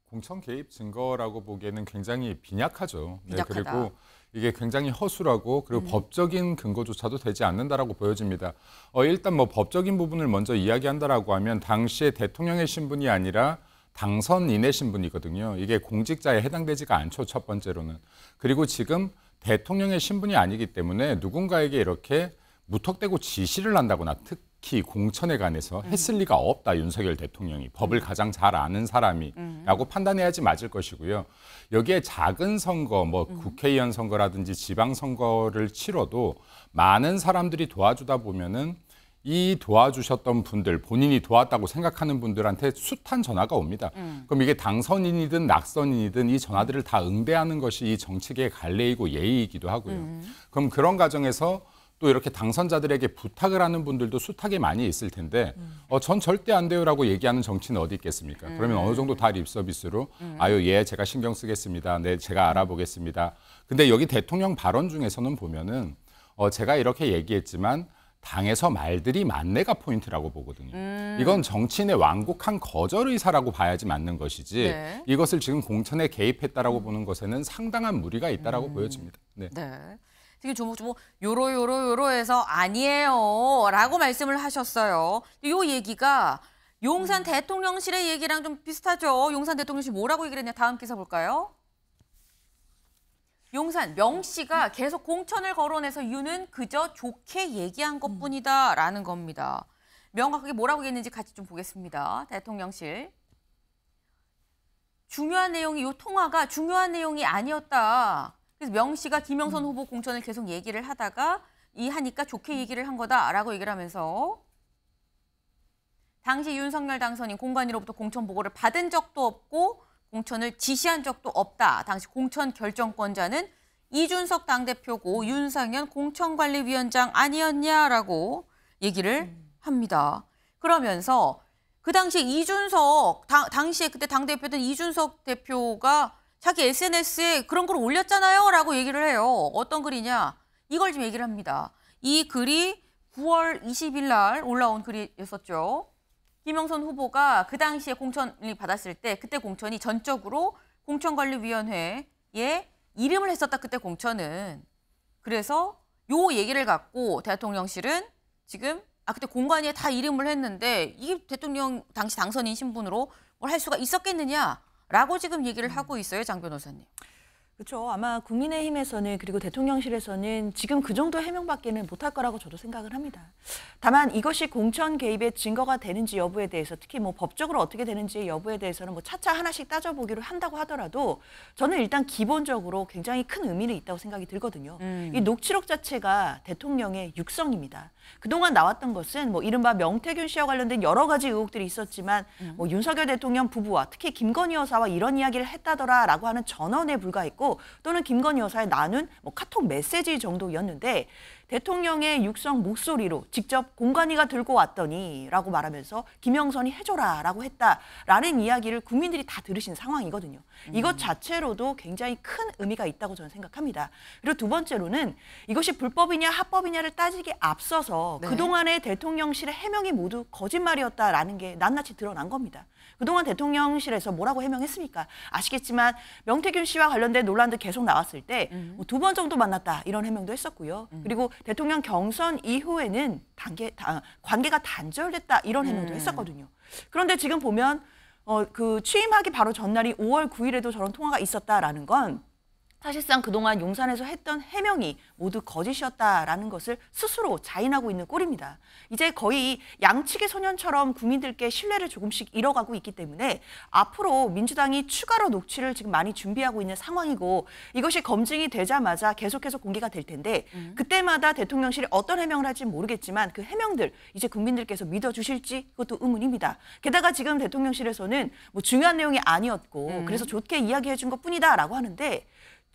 [SPEAKER 4] 공천 개입 증거라고 보기에는 굉장히 빈약하죠. 네, 빈약하다. 네, 그리고 이게 굉장히 허술하고 그리고 음. 법적인 근거조차도 되지 않는다라고 보여집니다. 어, 일단 뭐 법적인 부분을 먼저 이야기한다라고 하면 당시에 대통령의 신분이 아니라 당선인의 신분이거든요. 이게 공직자에 해당되지가 않죠. 첫 번째로는. 그리고 지금 대통령의 신분이 아니기 때문에 누군가에게 이렇게 무턱대고 지시를 한다거나 특, 특히 공천에 관해서 음. 했을 리가 없다 윤석열 대통령이 법을 음. 가장 잘 아는 사람이라고 음. 판단해야지 맞을 것이고요. 여기에 작은 선거, 뭐 국회의원 선거라든지 지방 선거를 치러도 많은 사람들이 도와주다 보면은 이 도와주셨던 분들 본인이 도왔다고 생각하는 분들한테 숱한 전화가 옵니다. 그럼 이게 당선인이든 낙선인이든 이 전화들을 다 응대하는 것이 이정치의 갈래이고 예의이기도 하고요. 그럼 그런 과정에서 또 이렇게 당선자들에게 부탁을 하는 분들도 수탁이 많이 있을 텐데 음. 어, 전 절대 안 돼요라고 얘기하는 정치는 어디 있겠습니까? 음. 그러면 어느 정도 다 립서비스로 음. 아유 예 제가 신경 쓰겠습니다. 네 제가 알아보겠습니다. 근데 여기 대통령 발언 중에서는 보면은 어, 제가 이렇게 얘기했지만 당에서 말들이 만내가 포인트라고 보거든요. 음. 이건 정치인의 완곡한 거절 의사라고 봐야지 맞는 것이지 네. 이것을 지금 공천에 개입했다라고 보는 것에는 상당한 무리가 있다라고 음. 보여집니다. 네.
[SPEAKER 1] 네. 지금 조목조목 뭐, 요로 요로 요로 해서 아니에요 라고 말씀을 하셨어요. 요 얘기가 용산 음. 대통령실의 얘기랑 좀 비슷하죠. 용산 대통령실 뭐라고 얘기를 했냐 다음 기사 볼까요? 용산 명 씨가 계속 공천을 거론해서 이 유는 그저 좋게 얘기한 것뿐이다라는 음. 겁니다. 명확하게 뭐라고 했는지 같이 좀 보겠습니다. 대통령실. 중요한 내용이 요 통화가 중요한 내용이 아니었다. 그래서 명 씨가 김영선 음. 후보 공천을 계속 얘기를 하다가 이 하니까 좋게 음. 얘기를 한 거다라고 얘기를 하면서 당시 윤석열 당선인 공관위로부터 공천 보고를 받은 적도 없고 공천을 지시한 적도 없다. 당시 공천 결정권자는 이준석 당대표고 음. 윤상현 공천관리위원장 아니었냐라고 얘기를 음. 합니다. 그러면서 그 당시 에 이준석 당, 당시에 그때 당대표던 이준석 대표가 자기 SNS에 그런 글을 올렸잖아요 라고 얘기를 해요. 어떤 글이냐 이걸 지금 얘기를 합니다. 이 글이 9월 20일 날 올라온 글이었었죠. 김영선 후보가 그 당시에 공천을 받았을 때 그때 공천이 전적으로 공천관리위원회에 이름을 했었다 그때 공천은 그래서 요 얘기를 갖고 대통령실은 지금 아 그때 공관위에 다 이름을 했는데 이게 대통령 당시 당선인 신분으로 뭘 할 수가 있었겠느냐 라고 지금 얘기를 음. 하고 있어요, 장 변호사님.
[SPEAKER 2] 그렇죠. 아마 국민의힘에서는 그리고 대통령실에서는 지금 그 정도 해명밖에는 못할 거라고 저도 생각을 합니다. 다만 이것이 공천 개입의 증거가 되는지 여부에 대해서 특히 뭐 법적으로 어떻게 되는지 여부에 대해서는 뭐 차차 하나씩 따져보기로 한다고 하더라도 저는 일단 기본적으로 굉장히 큰 의미는 있다고 생각이 들거든요. 음. 이 녹취록 자체가 대통령의 육성입니다. 그동안 나왔던 것은 뭐 이른바 명태균 씨와 관련된 여러 가지 의혹들이 있었지만 음. 뭐 윤석열 대통령 부부와 특히 김건희 여사와 이런 이야기를 했다더라라고 하는 전언에 불과했고 또는 김건희 여사의 나눈 뭐 카톡 메시지 정도였는데 대통령의 육성 목소리로 직접 공관위가 들고 왔더니 라고 말하면서 김영선이 해줘라 라고 했다라는 이야기를 국민들이 다 들으신 상황이거든요. 음. 이것 자체로도 굉장히 큰 의미가 있다고 저는 생각합니다. 그리고 두 번째로는 이것이 불법이냐 합법이냐를 따지기 앞서서 네. 그동안의 대통령실의 해명이 모두 거짓말이었다라는 게 낱낱이 드러난 겁니다. 그동안 대통령실에서 뭐라고 해명했습니까? 아시겠지만 명태균 씨와 관련된 논란도 계속 나왔을 때 두번 음. 뭐 정도 만났다 이런 해명도 했었고요. 음. 그리고 대통령 경선 이후에는 단계, 다, 관계가 단절됐다 이런 음. 해명도 했었거든요. 그런데 지금 보면 어, 그 취임하기 바로 전날이 5월 9일에도 저런 통화가 있었다라는 건 사실상 그동안 용산에서 했던 해명이 모두 거짓이었다라는 것을 스스로 자인하고 있는 꼴입니다. 이제 거의 양측의 소년처럼 국민들께 신뢰를 조금씩 잃어가고 있기 때문에 앞으로 민주당이 추가로 녹취를 지금 많이 준비하고 있는 상황이고 이것이 검증이 되자마자 계속해서 공개가 될 텐데 음. 그때마다 대통령실이 어떤 해명을 할지 모르겠지만 그 해명들 이제 국민들께서 믿어주실지 그것도 의문입니다. 게다가 지금 대통령실에서는 뭐 중요한 내용이 아니었고 음. 그래서 좋게 이야기해준 것 뿐이다라고 하는데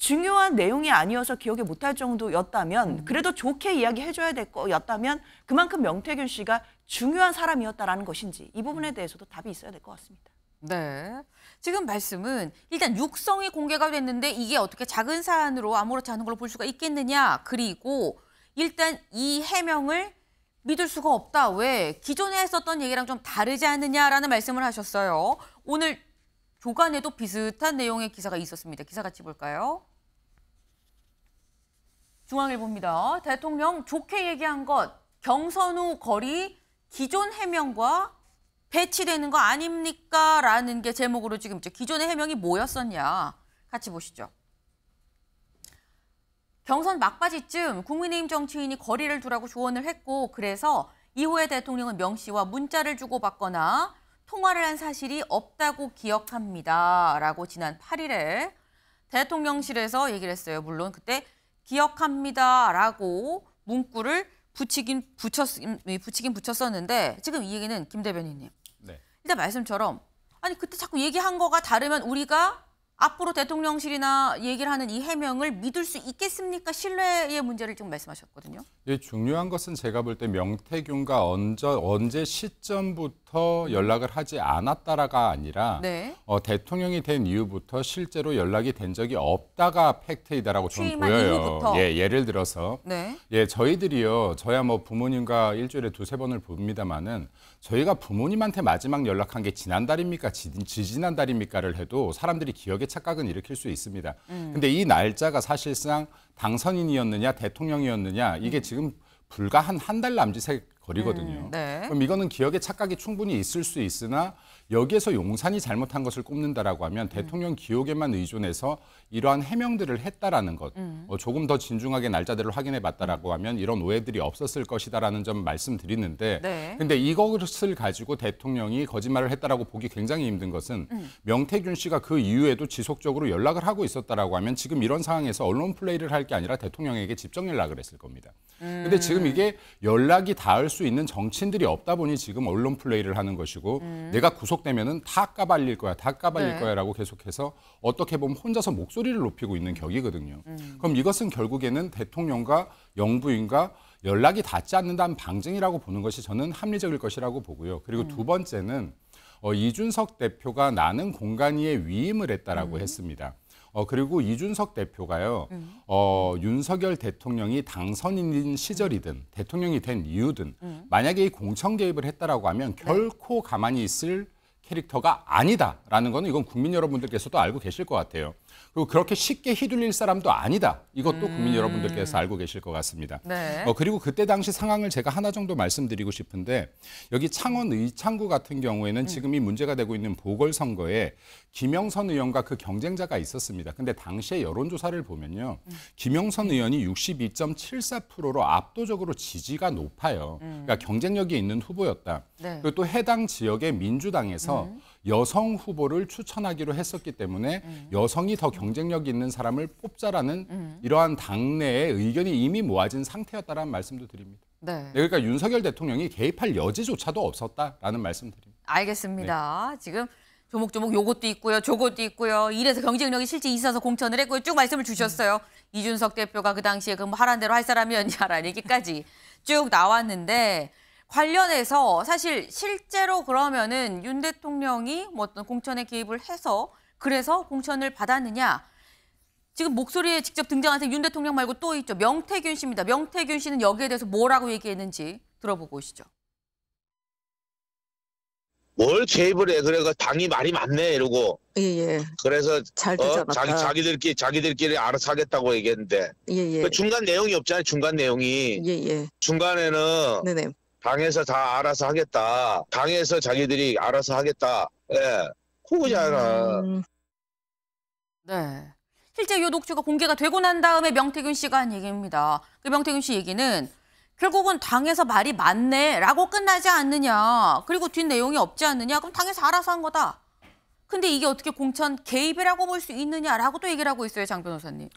[SPEAKER 2] 중요한 내용이 아니어서 기억에 못할 정도였다면 음. 그래도 좋게 이야기해줘야 될 거였다면 그만큼 명태균 씨가 중요한 사람이었다라는 것인지 이 부분에 음. 대해서도 답이 있어야 될 것 같습니다. 네. 지금 말씀은
[SPEAKER 1] 일단 육성이 공개가 됐는데 이게 어떻게 작은 사안으로 아무렇지 않은 걸로 볼 수가 있겠느냐. 그리고 일단 이 해명을 믿을 수가 없다. 왜? 기존에 했었던 얘기랑 좀 다르지 않느냐라는 말씀을 하셨어요. 오늘 조간에도 비슷한 내용의 기사가 있었습니다. 기사 같이 볼까요? 중앙일보입니다. 대통령 좋게 얘기한 것 경선 후 거리 기존 해명과 배치되는 거 아닙니까? 라는 게 제목으로 지금 있죠. 기존의 해명이 뭐였었냐. 같이 보시죠. 경선 막바지쯤 국민의힘 정치인이 거리를 두라고 조언을 했고 그래서 이후에 대통령은 명 씨와 문자를 주고받거나 통화를 한 사실이 없다고 기억합니다. 라고 지난 8일에 대통령실에서 얘기를 했어요. 물론 그때 기억합니다라고 문구를 붙이긴 붙였 음, 예, 붙이긴 붙였었는데 지금 이 얘기는 김 대변인님. 네. 일단 말씀처럼 아니 그때 자꾸 얘기한 거가 다르면 우리가 앞으로 대통령실이나 얘기를 하는 이 해명을 믿을 수 있겠습니까? 신뢰의 문제를 지금 말씀하셨거든요.
[SPEAKER 4] 예, 중요한 것은 제가 볼 때 명태균과 언제, 언제 시점부터 연락을 하지 않았다라가 아니라 네. 어, 대통령이 된 이후부터 실제로 연락이 된 적이 없다가 팩트이다라고 저는 보여요. 이후부터. 예, 예를 들어서 네. 예, 저희들이요. 저야 뭐 부모님과 일주일에 두세 번을 봅니다마는 저희가 부모님한테 마지막 연락한 게 지난달입니까? 지, 지난달입니까를 해도 사람들이 기억에 착각은 일으킬 수 있습니다. 음. 근데 이 날짜가 사실상 당선인이었느냐 대통령이었느냐 이게 음. 지금 불과 한 한 달 남짓의 거리거든요. 음, 네. 그럼 이거는 기억의 착각이 충분히 있을 수 있으나 여기에서 용산이 잘못한 것을 꼽는다라고 하면 음. 대통령 기록에만 의존해서 이러한 해명들을 했다라는 것, 음. 어, 조금 더 진중하게 날짜들을 확인해봤다라고 음. 하면 이런 오해들이 없었을 것이다라는 점 말씀드리는데, 네. 근데 이것을 가지고 대통령이 거짓말을 했다라고 보기 굉장히 힘든 것은 음. 명태균 씨가 그 이후에도 지속적으로 연락을 하고 있었다라고 하면 지금 이런 상황에서 언론 플레이를 할 게 아니라 대통령에게 직접 연락을 했을 겁니다. 음. 근데 지금 이게 연락이 닿을 수 있는 정치인들이 없다 보니 지금 언론 플레이를 하는 것이고 음. 내가 구속 계속되면은 다 까발릴 거야, 다 까발릴 네. 거야라고 계속해서 어떻게 보면 혼자서 목소리를 높이고 있는 격이거든요. 음. 그럼 이것은 결국에는 대통령과 영부인과 연락이 닿지 않는다는 방증이라고 보는 것이 저는 합리적일 것이라고 보고요. 그리고 음. 두 번째는 어, 이준석 대표가 나는 공간위에 위임을 했다라고 음. 했습니다. 어, 그리고 이준석 대표가요, 음. 어, 윤석열 대통령이 당선인 시절이든 대통령이 된 이유든 음. 만약에 이 공천 개입을 했다라고 하면 네. 결코 가만히 있을 캐릭터가 아니다라는 거는 이건 국민 여러분들께서도 알고 계실 것 같아요. 그리고 그렇게 쉽게 휘둘릴 사람도 아니다. 이것도 음. 국민 여러분들께서 알고 계실 것 같습니다. 네. 어, 그리고 그때 당시 상황을 제가 하나 정도 말씀드리고 싶은데 여기 창원 의창구 같은 경우에는 음. 지금 이 문제가 되고 있는 보궐선거에 김영선 의원과 그 경쟁자가 있었습니다. 근데 당시에 여론조사를 보면요. 음. 김영선 의원이 62.74%로 압도적으로 지지가 높아요. 음. 그러니까 경쟁력이 있는 후보였다. 네. 그리고 또 해당 지역의 민주당에서 음. 여성 후보를 추천하기로 했었기 때문에 음. 여성이 더 경쟁력 있는 사람을 뽑자라는 음. 이러한 당내의 의견이 이미 모아진 상태였다라는 말씀도 드립니다. 네. 네, 그러니까 윤석열 대통령이 개입할 여지조차도 없었다라는 말씀드립니다.
[SPEAKER 1] 알겠습니다. 네. 지금 조목조목 요것도 있고요, 저것도 있고요. 이래서 경쟁력이 실제 있어서 공천을 했고요. 쭉 말씀을 주셨어요. 음. 이준석 대표가 그 당시에 그뭐 하란 대로 할 사람이었냐라는 얘기까지 쭉 나왔는데 관련해서 사실 실제로 그러면은 윤 대통령이 뭐 어떤 공천에 개입을 해서 그래서 공천을 받았느냐 지금 목소리에 직접 등장하신 윤 대통령 말고 또 있죠. 명태균 씨입니다. 명태균 씨는 여기에 대해서 뭐라고 얘기했는지 들어보고 오시죠.
[SPEAKER 4] 뭘 개입을 해 그래가 당이 말이 많네 이러고 예예 예. 그래서
[SPEAKER 3] 잘되 어, 자기 자기들끼리 자기들끼리 알아서 하겠다고 얘기했는데 예, 예. 그 중간 내용이 없잖아요 중간 내용이 예예 예. 중간에는 네네. 당에서 다 알아서 하겠다.
[SPEAKER 4] 당에서 자기들이 알아서 하겠다. 예. 그거잖아. 음.
[SPEAKER 1] 네. 실제 이 녹취가 공개가 되고 난 다음에 명태균 씨가 한 얘기입니다. 그 명태균 씨 얘기는 결국은 당에서 말이 맞네라고 끝나지 않느냐. 그리고 뒷 내용이 없지 않느냐. 그럼 당에서 알아서 한 거다. 근데 이게 어떻게 공천 개입이라고 볼 수 있느냐라고 또 얘기를 하고 있어요, 장 변호사님.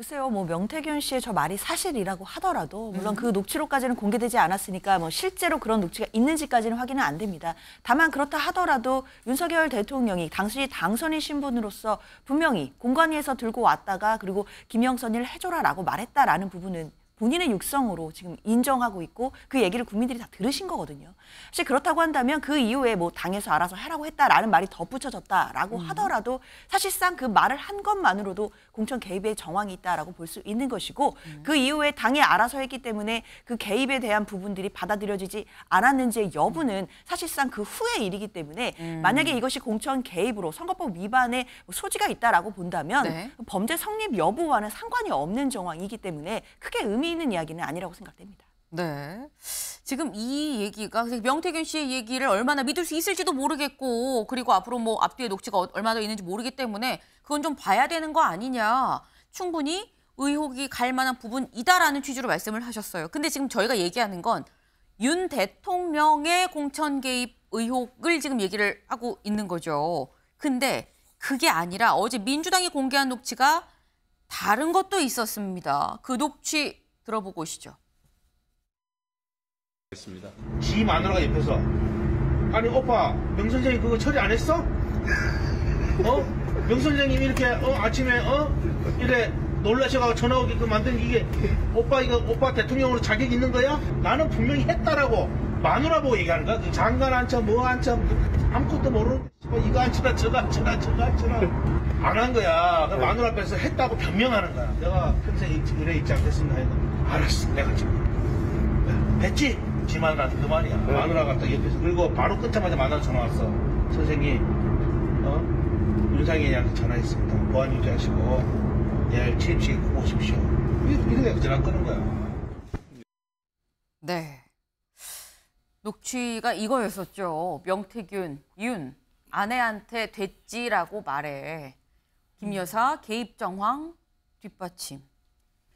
[SPEAKER 2] 글쎄요, 뭐 명태균 씨의 저 말이 사실이라고 하더라도 음. 물론 그 녹취록까지는 공개되지 않았으니까 뭐 실제로 그런 녹취가 있는지까지는 확인은 안 됩니다. 다만 그렇다 하더라도 윤석열 대통령이 당시 당선인 신분으로서 분명히 공관위에서 들고 왔다가 그리고 김영선이를 해줘라라고 말했다라는 부분은 본인의 육성으로 지금 인정하고 있고 그 얘기를 국민들이 다 들으신 거거든요. 사실 그렇다고 한다면 그 이후에 뭐 당에서 알아서 해라고 했다라는 말이 덧붙여졌다라고 음. 하더라도 사실상 그 말을 한 것만으로도 공천 개입의 정황이 있다라고 볼 수 있는 것이고 음. 그 이후에 당에 알아서 했기 때문에 그 개입에 대한 부분들이 받아들여지지 않았는지의 여부는 사실상 그 후의 일이기 때문에 음. 만약에 이것이 공천 개입으로 선거법 위반의 소지가 있다라고 본다면 네. 범죄 성립 여부와는 상관이 없는 정황이기 때문에 크게 의미 보이는 이야기는 아니라고 생각됩니다. 네. 지금 이 얘기가 명태균 씨의 얘기를
[SPEAKER 1] 얼마나 믿을 수 있을지도 모르겠고 그리고 앞으로 뭐 앞뒤에 녹취가 어, 얼마나 있는지 모르기 때문에 그건 좀 봐야 되는 거 아니냐. 충분히 의혹이 갈 만한 부분이다라는 취지로 말씀을 하셨어요. 근데 지금 저희가 얘기하는 건 윤 대통령의 공천 개입 의혹을 지금 얘기를 하고 있는 거죠. 근데 그게 아니라 어제 민주당이 공개한 녹취가 다른 것도 있었습니다. 그 녹취 들어보고 오시죠.
[SPEAKER 3] 있습니다. 지 마누라가 옆에서
[SPEAKER 4] 아니 오빠 명 선생님 그거 처리 안 했어? 어? 명 선생님이 이렇게 어 아침에 어 이래 놀라셔가 전화 오게끔 그 만든 이게 오빠 이거 오빠 대통령으로 자격 있는 거야? 나는 분명히 했다라고 마누라 보고 얘기하는 거야? 그 장관
[SPEAKER 3] 한참 뭐 한참 그 아무것도 모르는 뭐 이거 한치나 저거 한치나 저거 한치나 안한 거야. 그 마누라
[SPEAKER 2] 앞에서 했다고 변명하는 거야. 내가 평생 이래 있지 않겠습니다. 알았어
[SPEAKER 3] 내가 했지? 지 마누라한테 그 말이야 네. 마누라가 딱 옆에서 그리고 바로 끊자마자 마누라 전화 왔어 선생님 어? 윤상이한테 전화했습니다
[SPEAKER 2] 보안 유지하시고 내일 취임식 보고 오십시오 이래서 전화 끊은 거야
[SPEAKER 1] 네 녹취가 이거였었죠 명태균 윤 아내한테 됐지라고 말해 김 여사 개입 정황 뒷받침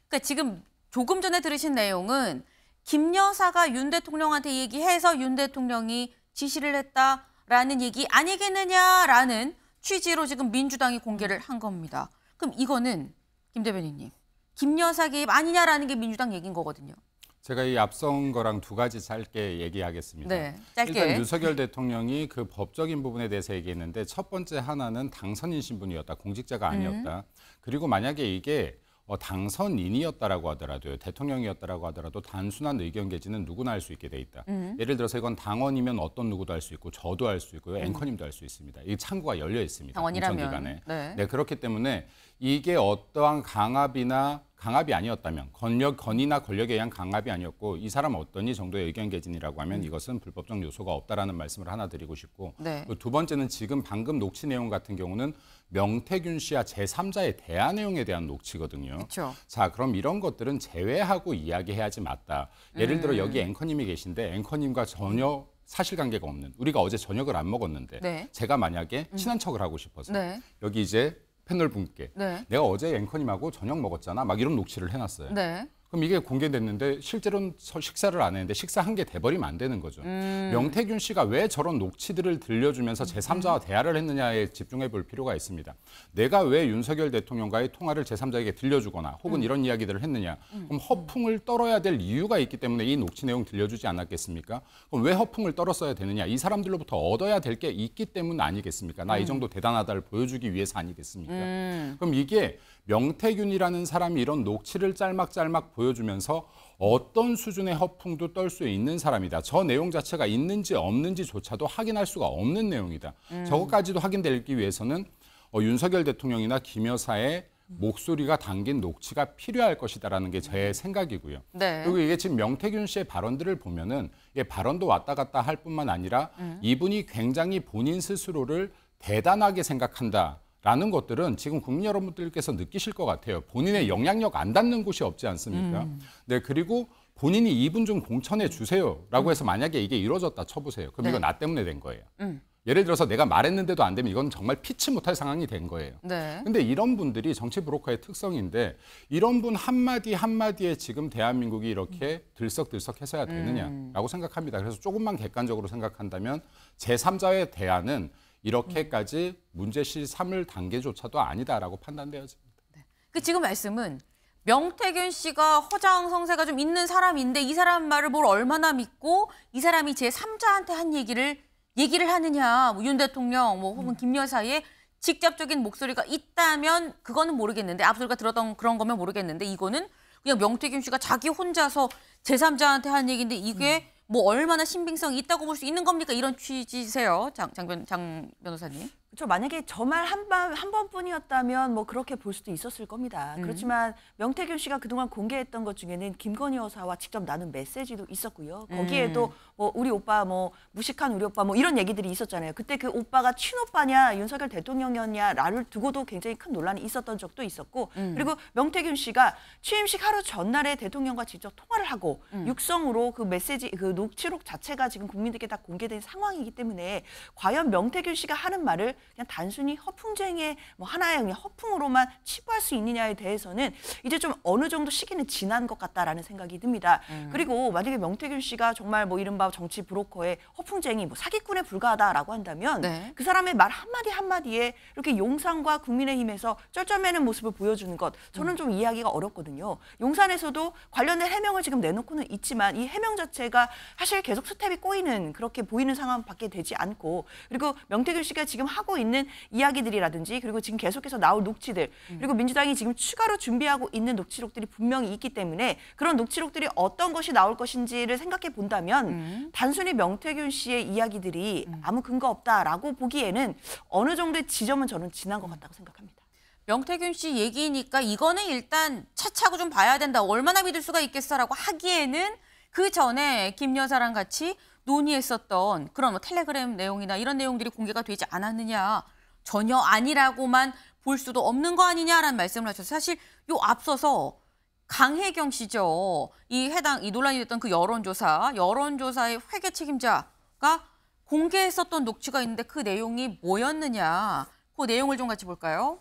[SPEAKER 1] 그러니까 지금 조금 전에 들으신 내용은 김 여사가 윤 대통령한테 얘기해서 윤 대통령이 지시를 했다라는 얘기 아니겠느냐라는 취지로 지금 민주당이 공개를 한 겁니다. 그럼 이거는 김 대변인님, 김 여사 개입 아니냐라는 게 민주당 얘기인 거거든요.
[SPEAKER 4] 제가 이 앞선 거랑 두 가지 짧게 얘기하겠습니다. 네, 짧게. 일단 윤석열 대통령이 그 법적인 부분에 대해서 얘기했는데 첫 번째 하나는 당선인 신분이었다. 공직자가 음. 아니었다. 음. 그리고 만약에 이게 어, 당선인이었다라고 하더라도 대통령이었다라고 하더라도 단순한 의견 개진은 누구나 할 수 있게 돼 있다. 음. 예를 들어서 이건 당원이면 어떤 누구도 할 수 있고 저도 할 수 있고요. 음. 앵커님도 할 수 있습니다. 이 창구가 열려 있습니다. 당원이라면. 기간에. 네. 네. 그렇기 때문에 이게 어떠한 강압이나 강압이 아니었다면 권력 권위나 권력에 의한 강압이 아니었고 이 사람 어떠니 정도의 의견 개진이라고 하면 음. 이것은 불법적 요소가 없다라는 말씀을 하나 드리고 싶고 네. 두 번째는 지금 방금 녹취 내용 같은 경우는 명태균 씨와 제3자의 대화 내용에 대한 녹취거든요. 그쵸. 자, 그럼 이런 것들은 제외하고 이야기해야지 맞다. 예를 들어 음. 여기 앵커님이 계신데 앵커님과 전혀 사실관계가 없는 우리가 어제 저녁을 안 먹었는데 네. 제가 만약에 음. 친한 척을 하고 싶어서 네. 여기 이제 패널 분께 네. 내가 어제 앵커님하고 저녁 먹었잖아 막 이런 녹취를 해놨어요. 네. 그럼 이게 공개됐는데 실제로는 식사를 안 했는데 식사 한 개 돼버리면 안 되는 거죠. 음. 명태균 씨가 왜 저런 녹취들을 들려주면서 음. 제3자와 대화를 했느냐에 집중해 볼 필요가 있습니다. 내가 왜 윤석열 대통령과의 통화를 제3자에게 들려주거나 혹은 음. 이런 이야기들을 했느냐. 음. 그럼 허풍을 떨어야 될 이유가 있기 때문에 이 녹취 내용 들려주지 않았겠습니까? 그럼 왜 허풍을 떨었어야 되느냐. 이 사람들로부터 얻어야 될 게 있기 때문 아니겠습니까? 나 이 정도 대단하다를 보여주기 위해서 아니겠습니까? 음. 그럼 이게 명태균이라는 사람이 이런 녹취를 짤막짤막 보여주면서 어떤 수준의 허풍도 떨 수 있는 사람이다. 저 내용 자체가 있는지 없는지조차도 확인할 수가 없는 내용이다. 음. 저것까지도 확인되기 위해서는 어, 윤석열 대통령이나 김 여사의 목소리가 담긴 녹취가 필요할 것이다라는 게 제 생각이고요. 네. 그리고 이게 지금 명태균 씨의 발언들을 보면은 예, 발언도 왔다 갔다 할 뿐만 아니라 음. 이분이 굉장히 본인 스스로를 대단하게 생각한다. 라는 것들은 지금 국민 여러분들께서 느끼실 것 같아요. 본인의 영향력 안 닿는 곳이 없지 않습니까? 음. 네, 그리고 본인이 이분 좀 공천해 주세요라고 음. 해서 만약에 이게 이루어졌다 쳐보세요. 그럼 네. 이건 나 때문에 된 거예요. 음. 예를 들어서 내가 말했는데도 안 되면 이건 정말 피치 못할 상황이 된 거예요. 네. 근데 이런 분들이 정치 브로커의 특성인데 이런 분 한마디 한마디에 지금 대한민국이 이렇게 음. 들썩들썩 해서야 음. 되느냐라고 음. 생각합니다. 그래서 조금만 객관적으로 생각한다면 제3자의 대안은 이렇게까지 문제 시삼을 단계조차도 아니다라고 판단되어집니다.
[SPEAKER 1] 네. 그 지금 말씀은 명태균 씨가 허장 성세가 좀 있는 사람인데 이 사람 말을 뭘 얼마나 믿고 이 사람이 제 3자한테 한 얘기를 얘기를 하느냐 뭐윤 대통령 뭐 혹은 음. 김 여사의 직접적인 목소리가 있다면 그거는 모르겠는데 앞소가 들었던 그런 거면 모르겠는데 이거는 그냥 명태균 씨가 자기 혼자서 제3자한테 한 얘기인데 이게 음. 뭐 얼마나 신빙성이 있다고 볼 수 있는 겁니까? 이런 취지세요, 장, 장, 변, 장 변호사님. 그렇죠.
[SPEAKER 2] 저 만약에 저 말 한 번, 한뿐이었다면뭐 그렇게 볼 수도 있었을 겁니다. 음. 그렇지만 명태균 씨가 그동안 공개했던 것 중에는 김건희 여사와 직접 나눈 메시지도 있었고요. 거기에도 음. 뭐 우리 오빠 뭐 무식한 우리 오빠 뭐 이런 얘기들이 있었잖아요. 그때 그 오빠가 친오빠냐 윤석열 대통령이었냐를 두고도 굉장히 큰 논란이 있었던 적도 있었고 음. 그리고 명태균 씨가 취임식 하루 전날에 대통령과 직접 통화를 하고 음. 육성으로 그 메시지 그 녹취록 자체가 지금 국민들께 다 공개된 상황이기 때문에 과연 명태균 씨가 하는 말을 그냥 단순히 허풍쟁이의 뭐 하나의 그냥 허풍으로만 치부할 수 있느냐에 대해서는 이제 좀 어느 정도 시기는 지난 것 같다라는 생각이 듭니다. 음. 그리고 만약에 명태균 씨가 정말 뭐 이른바 이른바 뭐 정치 브로커의 허풍쟁이, 뭐 사기꾼에 불과하다라고 한다면 네. 그 사람의 말 한마디 한마디에 이렇게 용산과 국민의힘에서 쩔쩔매는 모습을 보여주는 것 저는 음. 좀 이해하기가 어렵거든요. 용산에서도 관련된 해명을 지금 내놓고는 있지만 이 해명 자체가 사실 계속 스텝이 꼬이는 그렇게 보이는 상황밖에 되지 않고 그리고 명태균 씨가 지금 하고 있는 이야기들이라든지 그리고 지금 계속해서 나올 녹취들 음. 그리고 민주당이 지금 추가로 준비하고 있는 녹취록들이 분명히 있기 때문에 그런 녹취록들이 어떤 것이 나올 것인지를 생각해 본다면 음. 단순히 명태균 씨의 이야기들이 음. 아무 근거 없다라고 보기에는 어느 정도의 지점은 저는 지난 것 같다고 생각합니다.
[SPEAKER 1] 명태균 씨 얘기니까 이거는 일단 차차고 좀 봐야 된다. 얼마나 믿을 수가 있겠어라고 하기에는 그 전에 김 여사랑 같이 논의했었던 그런 뭐 텔레그램 내용이나 이런 내용들이 공개가 되지 않았느냐. 전혀 아니라고만 볼 수도 없는 거 아니냐라는 말씀을 하셔서 사실 요 앞서서 강혜경 씨죠. 이 해당 이 논란이 됐던 그 여론조사, 여론조사의 회계 책임자가 공개했었던 녹취가 있는데 그 내용이 뭐였느냐. 그 내용을 좀 같이 볼까요?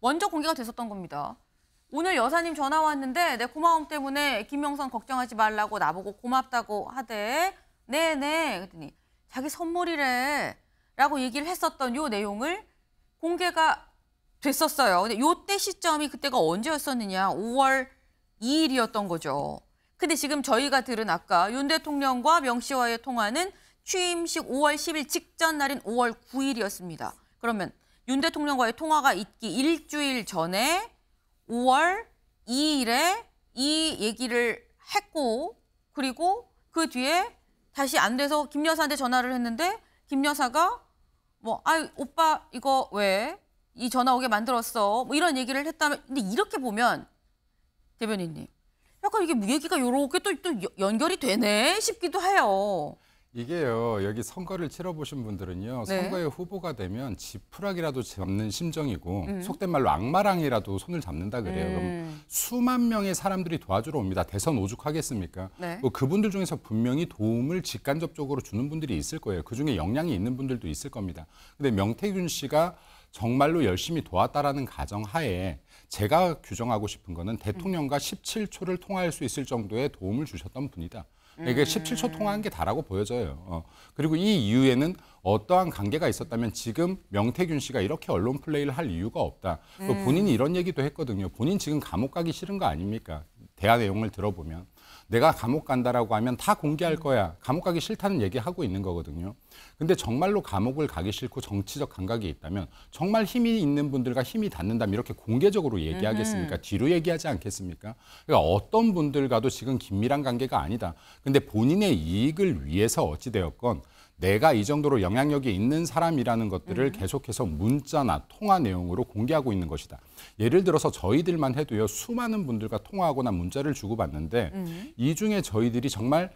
[SPEAKER 1] 먼저 공개가 됐었던 겁니다. 오늘 여사님 전화 왔는데 내 고마움 때문에 김영선 걱정하지 말라고 나보고 고맙다고 하대. 네네. 네. 그랬더니 자기 선물이래. 라고 얘기를 했었던 요 내용을 공개가 됐었어요. 근데 요 때 시점이 그때가 언제였었느냐? 5월 2일이었던 거죠. 근데 지금 저희가 들은 아까 윤 대통령과 명 씨와의 통화는 취임식 5월 10일 직전 날인 5월 9일이었습니다. 그러면 윤 대통령과의 통화가 있기 일주일 전에 5월 2일에 이 얘기를 했고 그리고 그 뒤에 다시 안 돼서 김 여사한테 전화를 했는데 김 여사가 뭐아 오빠 이거 왜이 전화 오게 만들었어. 뭐 이런 얘기를 했다면 근데 이렇게 보면 대변인님 약간 이게 얘기가 이렇게 또, 또 연결이 되네 싶기도 해요.
[SPEAKER 4] 이게요 여기 선거를 치러보신 분들은요 네. 선거에 후보가 되면 지푸라기라도 잡는 심정이고 음. 속된 말로 악마랑이라도 손을 잡는다 그래요 음. 그럼 수만 명의 사람들이 도와주러 옵니다 대선 오죽하겠습니까 네. 뭐 그분들 중에서 분명히 도움을 직간접적으로 주는 분들이 있을 거예요 그중에 역량이 있는 분들도 있을 겁니다 근데 명태균 씨가 정말로 열심히 도왔다라는 가정하에 제가 규정하고 싶은 거는 대통령과 17초를 통화할 수 있을 정도의 도움을 주셨던 분이다. 이게 17초 음. 통화한 게 다라고 보여져요. 어. 그리고 이 이유에는 어떠한 관계가 있었다면 지금 명태균 씨가 이렇게 언론 플레이를 할 이유가 없다. 음. 본인이 이런 얘기도 했거든요. 본인 지금 감옥 가기 싫은 거 아닙니까? 대화 내용을 들어보면. 내가 감옥 간다라고 하면 다 공개할 음. 거야. 감옥 가기 싫다는 얘기 하고 있는 거거든요. 근데 정말로 감옥을 가기 싫고 정치적 감각이 있다면 정말 힘이 있는 분들과 힘이 닿는다면 이렇게 공개적으로 얘기하겠습니까? 으흠. 뒤로 얘기하지 않겠습니까? 그러니까 어떤 분들과도 지금 긴밀한 관계가 아니다. 근데 본인의 이익을 위해서 어찌되었건 내가 이 정도로 영향력이 있는 사람이라는 것들을 음. 계속해서 문자나 통화 내용으로 공개하고 있는 것이다. 예를 들어서 저희들만 해도요 수많은 분들과 통화하거나 문자를 주고받는데 음. 이 중에 저희들이 정말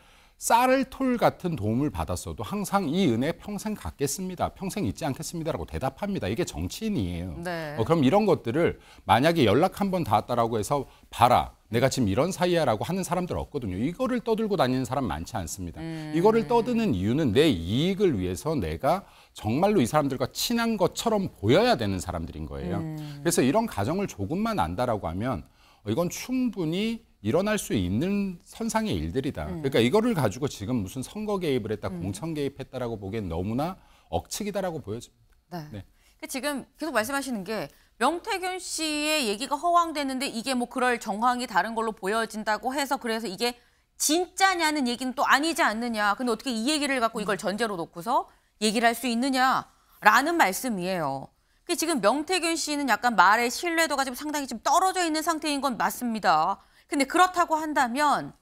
[SPEAKER 4] 쌀을 톨 같은 도움을 받았어도 항상 이 은혜 평생 갖겠습니다. 평생 잊지 않겠습니다라고 대답합니다. 이게 정치인이에요. 네. 어, 그럼 이런 것들을 만약에 연락 한번 닿았다라고 해서 봐라. 내가 지금 이런 사이야라고 하는 사람들 없거든요. 이거를 떠들고 다니는 사람 많지 않습니다. 음. 이거를 떠드는 이유는 내 이익을 위해서 내가 정말로 이 사람들과 친한 것처럼 보여야 되는 사람들인 거예요. 음. 그래서 이런 가정을 조금만 안다라고 하면 어, 이건 충분히 일어날 수 있는 선상의 일들이다. 음. 그러니까 이거를 가지고 지금 무슨 선거 개입을 했다, 음. 공천 개입했다라고 보기엔 너무나 억측이다라고 보여집니다. 네. 네.
[SPEAKER 1] 그 지금 계속 말씀하시는 게 명태균 씨의 얘기가 허황됐는데 이게 뭐 그럴 정황이 다른 걸로 보여진다고 해서 그래서 이게 진짜냐는 얘기는 또 아니지 않느냐. 근데 어떻게 이 얘기를 갖고 이걸 전제로 놓고서 얘기를 할 수 있느냐라는 말씀이에요. 그 지금 명태균 씨는 약간 말의 신뢰도가 지금 상당히 좀 떨어져 있는 상태인 건 맞습니다. 근데 그렇다고 한다면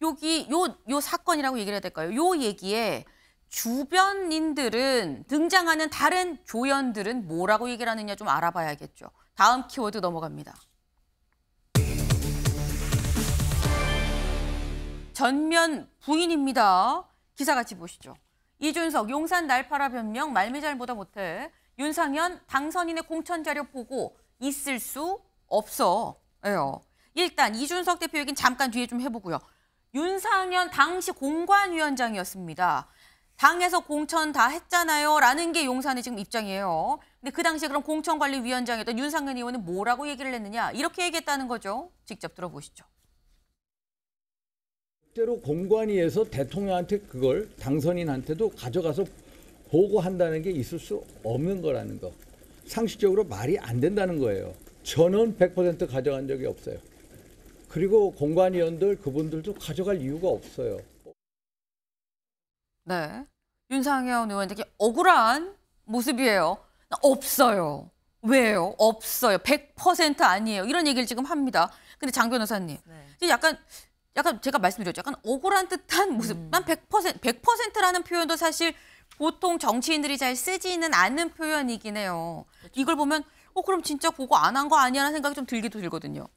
[SPEAKER 1] 여기 요 요 사건이라고 얘기를 해야 될까요? 요 얘기에 주변인들은 등장하는 다른 조연들은 뭐라고 얘기를 하느냐 좀 알아봐야겠죠. 다음 키워드 넘어갑니다. 전면 부인입니다. 기사 같이 보시죠. 이준석 용산 날파라 변명 말미 잘보다 못해. 윤상현 당선인의 공천 자료 보고 있을 수 없어. 요 일단 이준석 대표 얘기는 잠깐 뒤에 좀 해보고요. 윤상현 당시 공관위원장이었습니다. 당에서 공천 다 했잖아요. 라는 게 용산의 지금 입장이에요. 근데 그 당시에 그럼 공천관리위원장이었던 윤상현 의원은 뭐라고 얘기를 했느냐. 이렇게 얘기했다는 거죠. 직접 들어보시죠.
[SPEAKER 3] 실제로 공관위에서 대통령한테 그걸 당선인한테도 가져가서 보고한다는 게 있을 수 없는 거라는 거. 상식적으로 말이 안 된다는 거예요. 저는 100% 가져간 적이 없어요. 그리고 공관위원들 그분들도 가져갈 이유가 없어요.
[SPEAKER 1] 네. 윤상현 의원 되게 억울한 모습이에요. 없어요. 왜요? 없어요. 100% 아니에요. 이런 얘기를 지금 합니다. 근데 장 변호사님, 네. 약간 약간 제가 말씀드렸죠. 약간 억울한 듯한 모습만 100% 100%라는 표현도 사실 보통 정치인들이 잘 쓰지는 않는 표현이긴 해요. 그렇죠. 이걸 보면 어 그럼 진짜 보고 안 한 거 아니야라는 생각이 좀 들기도 들거든요.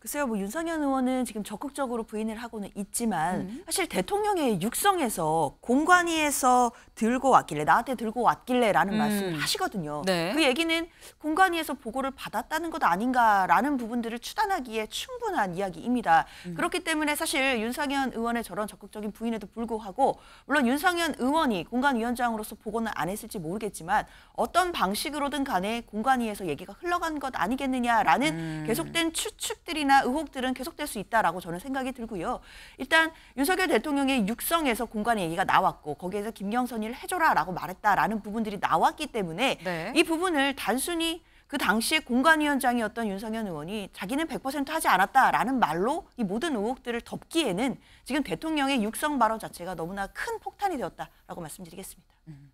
[SPEAKER 2] 글쎄요, 뭐 윤석열 의원은 지금 적극적으로 부인을 하고는 있지만 음. 사실 대통령의 육성에서 공관위에서 들고 왔길래 나한테 들고 왔길래라는 음. 말씀을 하시거든요. 네. 그 얘기는 공관위에서 보고를 받았다는 것 아닌가라는 부분들을 추단하기에 충분한 이야기입니다. 음. 그렇기 때문에 사실 윤상현 의원의 저런 적극적인 부인에도 불구하고 물론 윤상현 의원이 공관위원장으로서 보고는 안 했을지 모르겠지만 어떤 방식으로든 간에 공관위에서 얘기가 흘러간 것 아니겠느냐라는 음. 계속된 추측들 의혹들이나 의혹들은 계속될 수 있다라고 저는 생각이 들고요. 일단 윤석열 대통령의 육성에서 공간 얘기가 나왔고 거기에서 김경선이를 해줘라라고 말했다라는 부분들이 나왔기 때문에 네. 이 부분을 단순히 그 당시에 공관위원장이었던 윤상현 의원이 자기는 100% 하지 않았다라는 말로 이 모든 의혹들을 덮기에는 지금 대통령의 육성 발언 자체가 너무나 큰 폭탄이 되었다라고 말씀드리겠습니다. 음.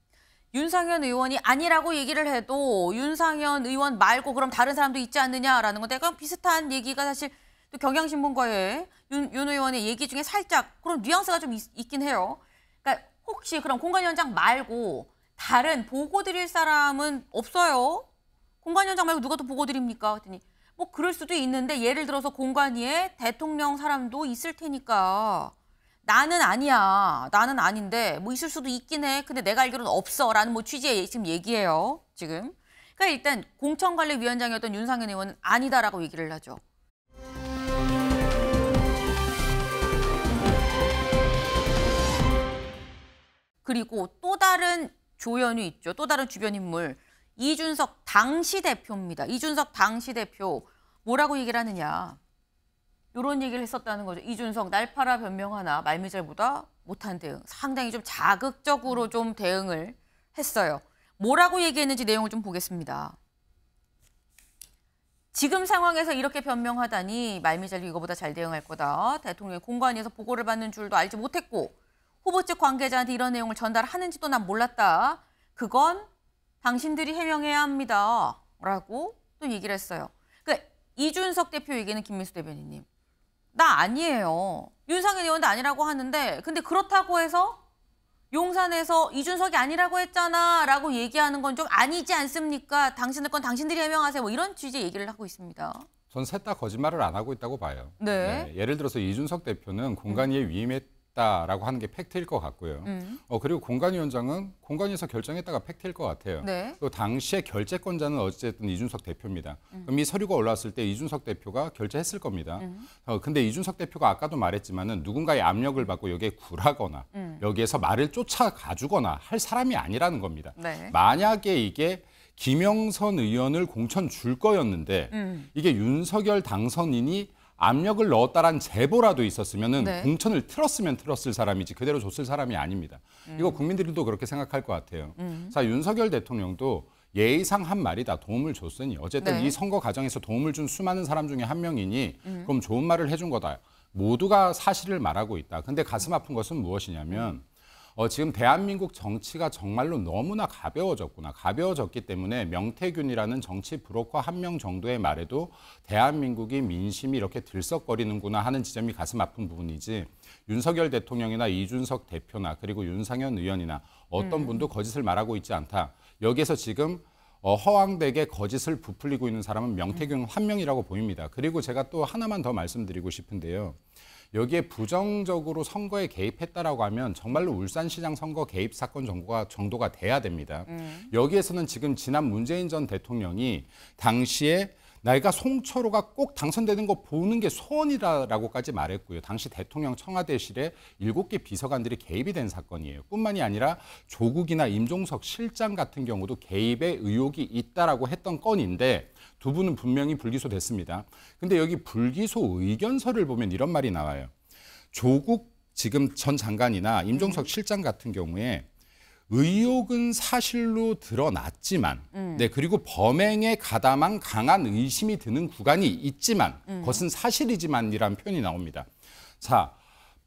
[SPEAKER 2] 윤상현 의원이 아니라고 얘기를 해도 윤상현 의원 말고
[SPEAKER 1] 그럼 다른 사람도 있지 않느냐라는 건데 그럼 비슷한 얘기가 사실 또 경향신문과의 윤, 윤 의원의 얘기 중에 살짝 그런 뉘앙스가 좀 있, 있긴 해요. 그러니까 혹시 그럼 공관위원장 말고 다른 보고 드릴 사람은 없어요? 공관위원장 말고 누가 또 보고 드립니까? 그랬더니뭐 그럴 수도 있는데 예를 들어서 공관위에 대통령 사람도 있을 테니까 나는 아니야. 나는 아닌데 뭐 있을 수도 있긴 해. 근데 내가 알기로는 없어라는 뭐 취지의 지금 얘기예요. 지금. 그러니까 일단 공천관리위원장이었던 윤상현 의원은 아니다라고 얘기를 하죠. 그리고 또 다른 조연이 있죠. 또 다른 주변 인물. 이준석 당시 대표입니다. 이준석 당시 대표 뭐라고 얘기를 하느냐. 이런 얘기를 했었다는 거죠. 이준석 날파라 변명하나 말미잘보다 못한 대응. 상당히 좀 자극적으로 좀 대응을 했어요. 뭐라고 얘기했는지 내용을 좀 보겠습니다. 지금 상황에서 이렇게 변명하다니 말미잘이 이거보다 잘 대응할 거다. 대통령이 공관위에서 보고를 받는 줄도 알지 못했고 후보 측 관계자한테 이런 내용을 전달하는지도 난 몰랐다. 그건 당신들이 해명해야 합니다. 라고 또 얘기를 했어요. 그러니까 이준석 대표 얘기는 김민수 대변인님. 나 아니에요. 윤상현 의원도 아니라고 하는데 근데 그렇다고 해서 용산에서 이준석이 아니라고 했잖아 라고 얘기하는 건 좀 아니지 않습니까? 당신들 건 당신들이 해명하세요. 뭐 이런 취지의 얘기를 하고 있습니다.
[SPEAKER 4] 전 셋 다 거짓말을 안 하고 있다고 봐요. 네. 네. 예를 들어서 이준석 대표는 공간위에 음. 위임했 다라고 하는 게 팩트일 것 같고요. 음. 어, 그리고 공관위원장은 공관위에서 결정했다가 팩트일 것 같아요. 네. 또 당시에 결재권자는 어쨌든 이준석 대표입니다. 음. 그럼 이 서류가 올라왔을 때 이준석 대표가 결재했을 겁니다. 음. 어, 근데 이준석 대표가 아까도 말했지만 누군가의 압력을 받고 여기에 굴하거나 음. 여기에서 말을 쫓아가주거나 할 사람이 아니라는 겁니다. 네. 만약에 이게 김영선 의원을 공천 줄 거였는데 음. 이게 윤석열 당선인이 압력을 넣었다란 제보라도 있었으면 네. 공천을 틀었으면 틀었을 사람이지 그대로 줬을 사람이 아닙니다. 음. 이거 국민들도 그렇게 생각할 것 같아요. 음. 자 윤석열 대통령도 예의상 한 말이다 도움을 줬으니 어쨌든 네. 이 선거 과정에서 도움을 준 수많은 사람 중에 한 명이니 음. 그럼 좋은 말을 해준 거다. 모두가 사실을 말하고 있다. 근데 가슴 아픈 것은 무엇이냐면 어, 지금 대한민국 정치가 정말로 너무나 가벼워졌구나. 가벼워졌기 때문에 명태균이라는 정치 브로커 한 명 정도의 말에도 대한민국이 민심이 이렇게 들썩거리는구나 하는 지점이 가슴 아픈 부분이지 윤석열 대통령이나 이준석 대표나 그리고 윤상현 의원이나 어떤 음. 분도 거짓을 말하고 있지 않다. 여기에서 지금 어, 허황되게 거짓을 부풀리고 있는 사람은 명태균 한 명이라고 보입니다. 그리고 제가 또 하나만 더 말씀드리고 싶은데요. 여기에 부정적으로 선거에 개입했다라고 하면 정말로 울산시장 선거 개입 사건 정도가, 정도가 돼야 됩니다. 음. 여기에서는 지금 지난 문재인 전 대통령이 당시에 나이가 송철호가 꼭 당선되는 거 보는 게소원이라고까지 말했고요. 당시 대통령 청와대실에 7개 비서관들이 개입이 된 사건이에요. 뿐만이 아니라 조국이나 임종석 실장 같은 경우도 개입의 의혹이 있다라고 했던 건인데 두 분은 분명히 불기소됐습니다. 근데 여기 불기소 의견서를 보면 이런 말이 나와요. 조국 지금 전 장관이나 임종석 음. 실장 같은 경우에 의혹은 사실로 드러났지만, 음. 네 그리고 범행에 가담한 강한 의심이 드는 구간이 있지만, 음. 그것은 사실이지만이란 표현이 나옵니다. 자,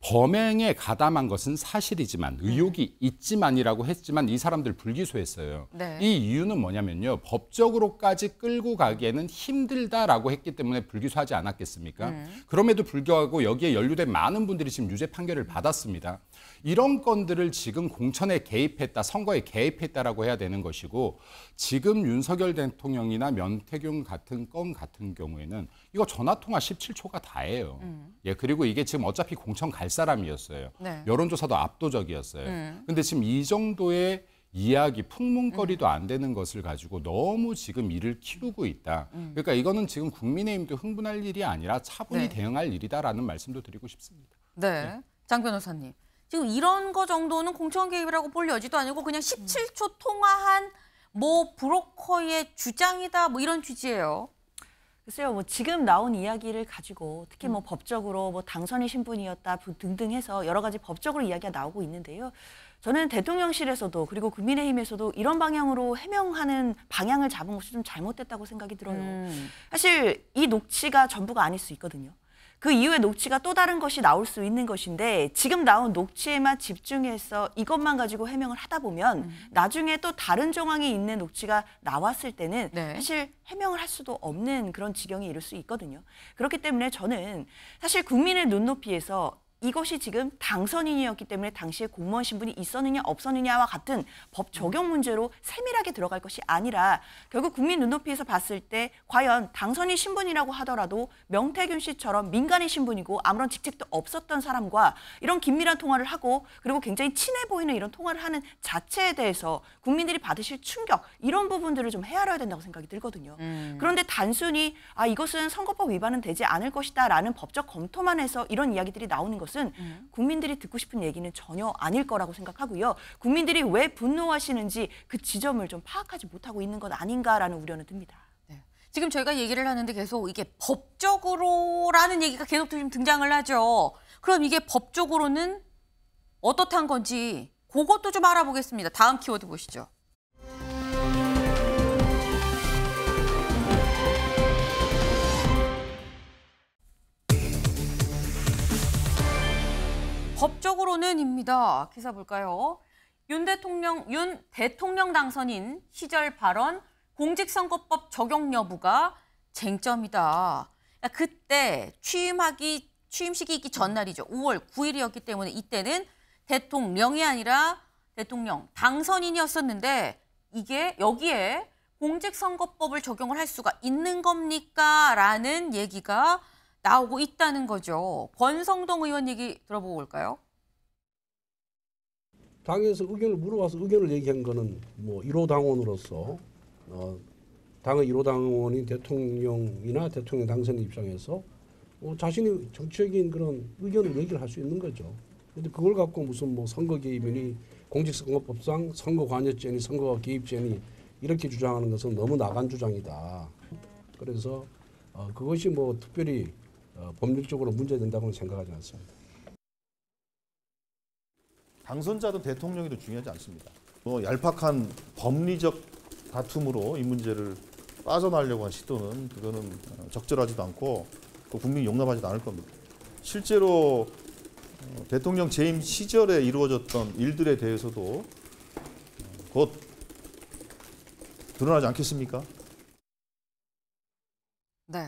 [SPEAKER 4] 범행에 가담한 것은 사실이지만 의혹이 있지만이라고 했지만 이 사람들 불기소했어요. 네. 이 이유는 뭐냐면요. 법적으로까지 끌고 가기에는 힘들다라고 했기 때문에 불기소하지 않았겠습니까? 음. 그럼에도 불구하고 여기에 연루된 많은 분들이 지금 유죄 판결을 받았습니다. 이런 건들을 지금 공천에 개입했다, 선거에 개입했다라고 해야 되는 것이고 지금 윤석열 대통령이나 면태균 같은 건 같은 경우에는 이거 전화 통화 17초가 다예요. 음. 예, 그리고 이게 지금 어차피 공천 갈 사람이었어요. 네. 여론조사도 압도적이었어요. 음. 근데 지금 이 정도의 이야기 풍문거리도 음. 안 되는 것을 가지고 너무 지금 일을 키우고 있다. 음. 그러니까 이거는 지금 국민의힘도 흥분할 일이 아니라 차분히 네. 대응할 일이다라는 말씀도 드리고 싶습니다.
[SPEAKER 1] 네. 네. 장 변호사님. 지금 이런 거 정도는 공천 개입이라고 볼 여지도 아니고 그냥 17초 통화한 뭐 브로커의 주장이다 뭐 이런 취지예요.
[SPEAKER 2] 글쎄요, 뭐 지금 나온 이야기를 가지고 특히 뭐 음. 법적으로 뭐 당선인 신분이었다 등등 해서 여러 가지 법적으로 이야기가 나오고 있는데요. 저는 대통령실에서도 그리고 국민의힘에서도 이런 방향으로 해명하는 방향을 잡은 것이 좀 잘못됐다고 생각이 들어요. 음. 사실 이 녹취가 전부가 아닐 수 있거든요. 그 이후에 녹취가 또 다른 것이 나올 수 있는 것인데 지금 나온 녹취에만 집중해서 이것만 가지고 해명을 하다 보면 음. 나중에 또 다른 정황이 있는 녹취가 나왔을 때는 네. 사실 해명을 할 수도 없는 그런 지경이 이를수 있거든요. 그렇기 때문에 저는 사실 국민의 눈높이에서 이것이 지금 당선인이었기 때문에 당시에 공무원 신분이 있었느냐 없었느냐와 같은 법 적용 문제로 세밀하게 들어갈 것이 아니라 결국 국민 눈높이에서 봤을 때 과연 당선인 신분이라고 하더라도 명태균 씨처럼 민간인 신분이고 아무런 직책도 없었던 사람과 이런 긴밀한 통화를 하고 그리고 굉장히 친해 보이는 이런 통화를 하는 자체에 대해서 국민들이 받으실 충격 이런 부분들을 좀 헤아려야 된다고 생각이 들거든요. 음. 그런데 단순히 아 이것은 선거법 위반은 되지 않을 것이다라는 법적 검토만 해서 이런 이야기들이 나오는 것은 것은 음. 국민들이 듣고 싶은 얘기는 전혀 아닐 거라고 생각하고요. 국민들이 왜 분노하시는지 그 지점을 좀 파악하지 못하고 있는 것 아닌가라는 우려는 듭니다. 네. 지금 저희가 얘기를 하는데 계속 이게 법적으로라는 얘기가 계속 지 등장을 하죠.
[SPEAKER 1] 그럼 이게 법적으로는 어떻한 건지 그것도 좀 알아보겠습니다. 다음 키워드 보시죠. 법적으로는입니다. 기사 볼까요? 윤 대통령, 윤 대통령 당선인 시절 발언 공직선거법 적용 여부가 쟁점이다. 그러니까 그때 취임하기 취임식이 있기 전날이죠. 5월 9일이었기 때문에 이때는 대통령이 아니라 대통령 당선인이었었는데 이게 여기에 공직선거법을 적용을 할 수가 있는 겁니까? 라는 얘기가 나오고 있다는 거죠. 권성동 의원 얘기 들어보고 올까요?
[SPEAKER 4] 당에서 의견을 물어봐서 의견을 얘기한 거는 뭐 1호 당원으로서 어, 당의 1호 당원인 대통령이나 대통령 당선 입장에서 어, 자신이 정치적인 그런 의견을 얘기를 할 수 있는 거죠. 근데 그걸 갖고 무슨 뭐 선거 개입이니 공직선거법상 선거 관여죄니 선거 개입죄니 이렇게 주장하는 것은 너무 나간 주장이다. 그래서 어, 그것이 뭐 특별히 어, 법률적으로 문제된다고는 생각하지 않습니다.
[SPEAKER 3] 당선자든 대통령이든 중요하지 않습니다. 뭐 얄팍한 법리적 다툼으로 이 문제를 빠져나려고 한 시도는 그거는 어, 적절하지도 않고 또 국민이 용납하지도 않을 겁니다. 실제로 어, 대통령 재임 시절에 이루어졌던 일들에 대해서도
[SPEAKER 4] 곧 드러나지 않겠습니까?
[SPEAKER 1] 네.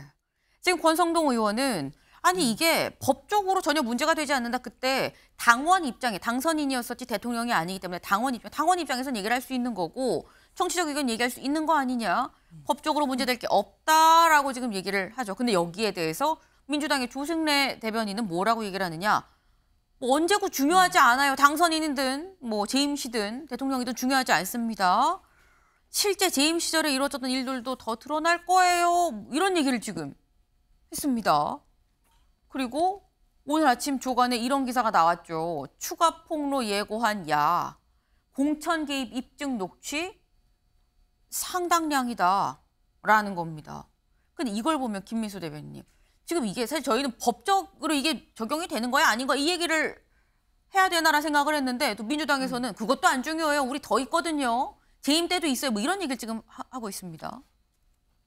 [SPEAKER 1] 지금 권성동 의원은 아니 음. 이게 법적으로 전혀 문제가 되지 않는다. 그때 당원 입장에 당선인이었었지 대통령이 아니기 때문에 당원 입장 당원 입장에서는 얘기를 할 수 있는 거고 정치적 의견 얘기할 수 있는 거 아니냐. 음. 법적으로 문제될 게 없다라고 지금 얘기를 하죠. 근데 여기에 대해서 민주당의 조승래 대변인은 뭐라고 얘기를 하느냐. 뭐 언제고 중요하지 음. 않아요. 당선인이든 뭐 재임시든 대통령이든 중요하지 않습니다. 실제 재임 시절에 이루어졌던 일들도 더 드러날 거예요. 이런 얘기를 지금 했습니다. 그리고 오늘 아침 조간에 이런 기사가 나왔죠. 추가 폭로 예고한 야, 공천 개입 입증 녹취 상당량이다 라는 겁니다. 근데 이걸 보면 김민수 대변님 지금 이게 사실 저희는 법적으로 이게 적용이 되는 거야 아닌 거이 얘기를 해야 되나라 생각을 했는데 또 민주당에서는 음. 그것도 안 중요해요. 우리 더 있거든요. 재임 때도 있어요. 뭐 이런 얘기를 지금 하, 고 있습니다.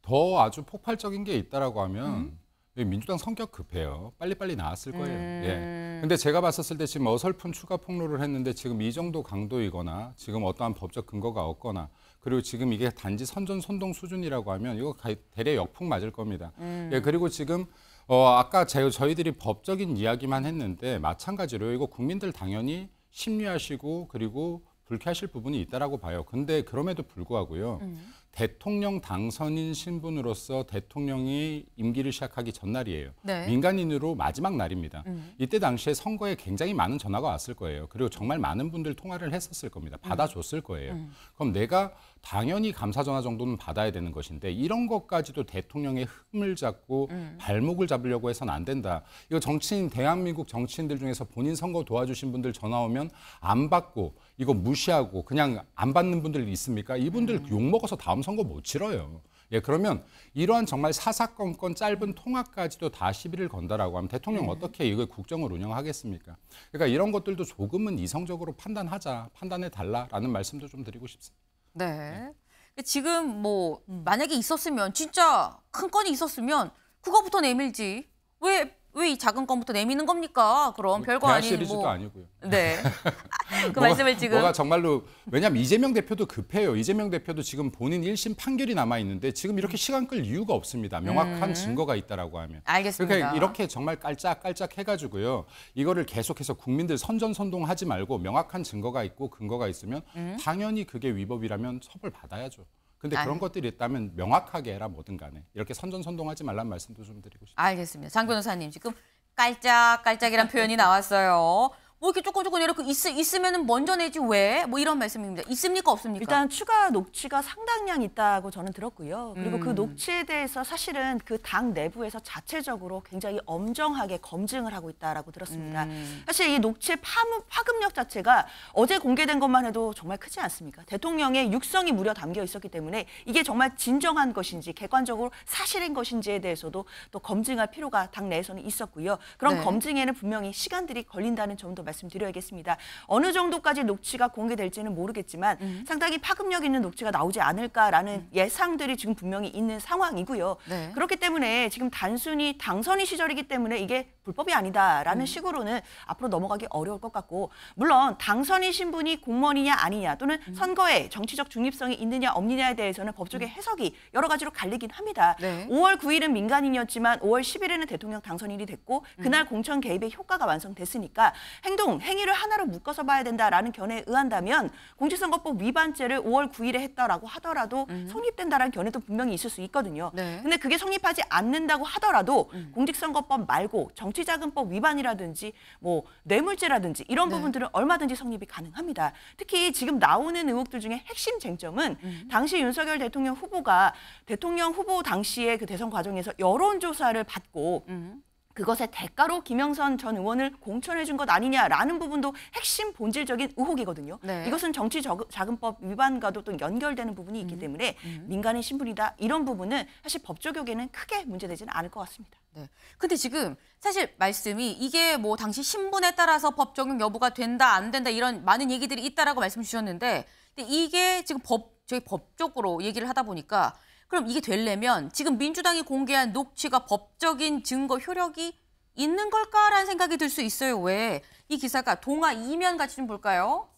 [SPEAKER 4] 더 아주 폭발적인 게 있다라고 하면 음? 예, 민주당 성격 급해요. 빨리빨리 나왔을 거예요. 음... 예. 근데 제가 봤었을 때 지금 어설픈 추가 폭로를 했는데 지금 이 정도 강도이거나 지금 어떠한 법적 근거가 없거나 그리고 지금 이게 단지 선전 선동 수준이라고 하면 이거 대례 역풍 맞을 겁니다. 음... 예, 그리고 지금 어 아까 제, 저희들이 법적인 이야기만 했는데 마찬가지로 이거 국민들 당연히 심리하시고 그리고 불쾌하실 부분이 있다라고 봐요. 근데 그럼에도 불구하고요. 음... 대통령 당선인 신분으로서 대통령이 임기를 시작하기 전날이에요. 네. 민간인으로 마지막 날입니다. 음. 이때 당시에 선거에 굉장히 많은 전화가 왔을 거예요. 그리고 정말 많은 분들 통화를 했었을 겁니다. 받아줬을 거예요. 음. 음. 그럼 내가 당연히 감사 전화 정도는 받아야 되는 것인데 이런 것까지도 대통령의 흠을 잡고 음. 발목을 잡으려고 해서는 안 된다. 이거 정치인 대한민국 정치인들 중에서 본인 선거 도와주신 분들 전화 오면 안 받고 이거 무시하고 그냥 안 받는 분들 있습니까? 이분들 음. 욕 먹어서 다음 선거 못 치러요. 예, 그러면 이러한 정말 사사건건 짧은 통화까지도 다 시비를 건다라고 하면 대통령 네. 어떻게 이걸 국정을 운영하겠습니까? 그러니까 이런 것들도 조금은 이성적으로 판단하자, 판단해 달라라는 말씀도 좀 드리고 싶습니다.
[SPEAKER 1] 네. 네. 지금 뭐 음. 만약에 있었으면 진짜 큰 건이 있었으면 그거부터 내밀지 왜 왜이 작은 건부터 내미는 겁니까? 그럼 별거 뭐 아닌 시리즈도 뭐... 아니고요. 네.
[SPEAKER 4] [laughs] [laughs] 그 뭐가, 말씀을 지금 뭐가 정말로 왜냐면 이재명 대표도 급해요. 이재명 대표도 지금 본인 1심 판결이 남아 있는데 지금 이렇게 음. 시간 끌 이유가 없습니다. 명확한 음... 증거가 있다라고 하면. 알겠습니다. 그러니까 이렇게 정말 깔짝깔짝 해 가지고요. 이거를 계속해서 국민들 선전선동하지 말고 명확한 증거가 있고 근거가 있으면 음? 당연히 그게 위법이라면 처벌 받아야죠. 근데 아유. 그런 것들이 있다면 명확하게 해라 뭐든 간에 이렇게 선전선동하지 말란 말씀도 좀 드리고 싶습니다. 알겠습니다. 장 변호사님 지금
[SPEAKER 1] 깔짝깔짝이란 표현이 나왔어요. 뭐 이렇게 조금 조금 이렇게 있, 있으면 먼저 내지 왜? 뭐 이런 말씀입니다. 있습니까?
[SPEAKER 2] 없습니까? 일단 추가 녹취가 상당량 있다고 저는 들었고요. 그리고 그 음. 그 녹취에 대해서 사실은 그 당 내부에서 자체적으로 굉장히 엄정하게 검증을 하고 있다라고 들었습니다. 음. 사실 이녹취 파문, 파급력 자체가 어제 공개된 것만 해도 정말 크지 않습니까? 대통령의 육성이 무려 담겨 있었기 때문에 이게 정말 진정한 것인지 객관적으로 사실인 것인지에 대해서도 또 검증할 필요가 당 내에서는 있었고요. 그런 네. 검증에는 분명히 시간들이 걸린다는 점도 말씀드려야겠습니다. 어느 정도까지 녹취가 공개될지는 모르겠지만 음. 상당히 파급력 있는 녹취가 나오지 않을까라는 음. 예상들이 지금 분명히 있는 상황이고요. 네. 그렇기 때문에 지금 단순히 당선이 시절이기 때문에 이게 불법이 아니다라는 음. 식으로는 앞으로 넘어가기 어려울 것 같고 물론 당선인 신분이 공무원이냐 아니냐 또는 음. 선거에 정치적 중립성이 있느냐 없느냐에 대해서는 법조계 음. 해석이 여러 가지로 갈리긴 합니다. 네. 5월 9일은 민간인이었지만 5월 10일에는 대통령 당선인이 됐고 음. 그날 공천 개입의 효과가 완성됐으니까 행 행동, 행위를 하나로 묶어서 봐야 된다라는 견해에 의한다면 공직선거법 위반죄를 5월 9일에 했다라고 하더라도 음. 성립된다라는 견해도 분명히 있을 수 있거든요. 네. 근데 그게 성립하지 않는다고 하더라도 음. 공직선거법 말고 정치자금법 위반이라든지 뭐 뇌물죄라든지 이런 네. 부분들은 얼마든지 성립이 가능합니다. 특히 지금 나오는 의혹들 중에 핵심 쟁점은 음. 당시 윤석열 대통령 후보가 대통령 후보 당시에 그 대선 과정에서 여론조사를 받고 음. 그것의 대가로 김영선 전 의원을 공천해 준 것 아니냐라는 부분도 핵심 본질적인 의혹이거든요. 네. 이것은 정치 자금법 위반과도 또 연결되는 부분이 있기 음, 때문에 음. 민간인 신분이다 이런 부분은 사실 법 적용에는 크게 문제되지는 않을 것 같습니다. 네. 근데 지금 사실 말씀이 이게 뭐 당시
[SPEAKER 1] 신분에 따라서 법 적용 여부가 된다 안 된다 이런 많은 얘기들이 있다라고 말씀 주셨는데 근데 이게 지금 법 저희 법적으로 얘기를 하다 보니까 그럼 이게 되려면 지금 민주당이 공개한 녹취가 법적인 증거 효력이 있는 걸까라는 생각이 들 수 있어요. 왜? 이 기사가 동아 이면 같이 좀 볼까요?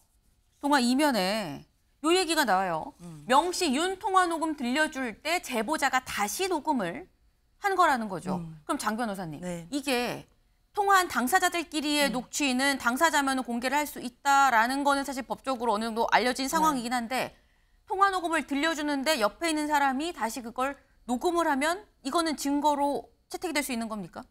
[SPEAKER 1] 동아 이면에 요 얘기가 나와요. 음. 명시 윤 통화 녹음 들려줄 때 제보자가 다시 녹음을 한 거라는 거죠. 음. 그럼 장 변호사님, 네. 이게 통화한 당사자들끼리의 음. 녹취는 당사자면 공개를 할 수 있다라는 거는 사실 법적으로 어느 정도 알려진 상황이긴 네. 한데 통화 녹음을 들려주는데 옆에 있는 사람이 다시 그걸 녹음을 하면
[SPEAKER 2] 이거는 증거로 채택이 될 수 있는 겁니까?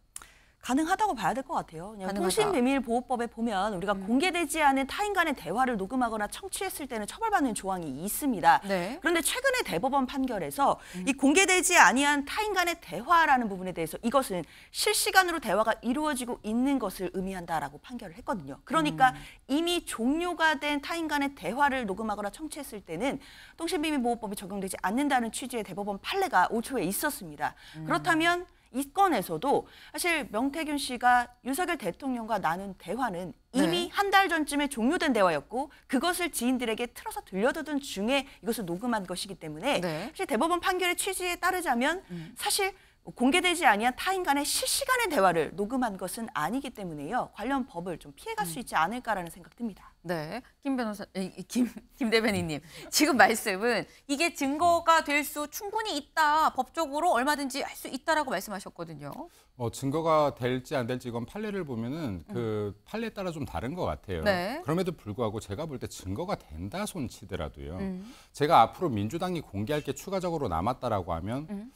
[SPEAKER 2] 가능하다고 봐야 될 것 같아요. 통신비밀보호법에 보면 우리가 음. 공개되지 않은 타인 간의 대화를 녹음하거나 청취했을 때는 처벌받는 조항이 있습니다. 네. 그런데 최근의 대법원 판결에서 음. 이 공개되지 아니한 타인 간의 대화라는 부분에 대해서 이것은 실시간으로 대화가 이루어지고 있는 것을 의미한다라고 판결을 했거든요. 그러니까 음. 이미 종료가 된 타인 간의 대화를 녹음하거나 청취했을 때는 통신비밀보호법이 적용되지 않는다는 취지의 대법원 판례가 5초에 있었습니다. 음. 그렇다면 이 건에서도 사실 명태균 씨가 윤석열 대통령과 나눈 대화는 네. 이미 네. 한달 전쯤에 종료된 대화였고 그것을 지인들에게 틀어서 들려두던 중에 이것을 녹음한 것이기 때문에 네. 사실 대법원 판결의 취지에 따르자면 음. 사실 공개되지 아니한 타인 간의 실시간의 대화를 녹음한 것은 아니기 때문에요. 관련 법을 좀 피해갈 수 음. 있지 않을까라는 생각 듭니다. 네, 김 변호사, 김, [laughs] 김 대변인님
[SPEAKER 1] 지금 말씀은 이게 증거가 될 수 충분히 있다, 법적으로 얼마든지 할 수 있다라고 말씀하셨거든요.
[SPEAKER 4] 어, 증거가 될지 안 될지 이건 판례를 보면은 음. 그 판례에 따라 좀 다른 것 같아요. 네. 그럼에도 불구하고 제가 볼 때 증거가 된다 손치더라도요. 음. 제가 앞으로 민주당이 공개할 게 추가적으로 남았다라고 하면. 음.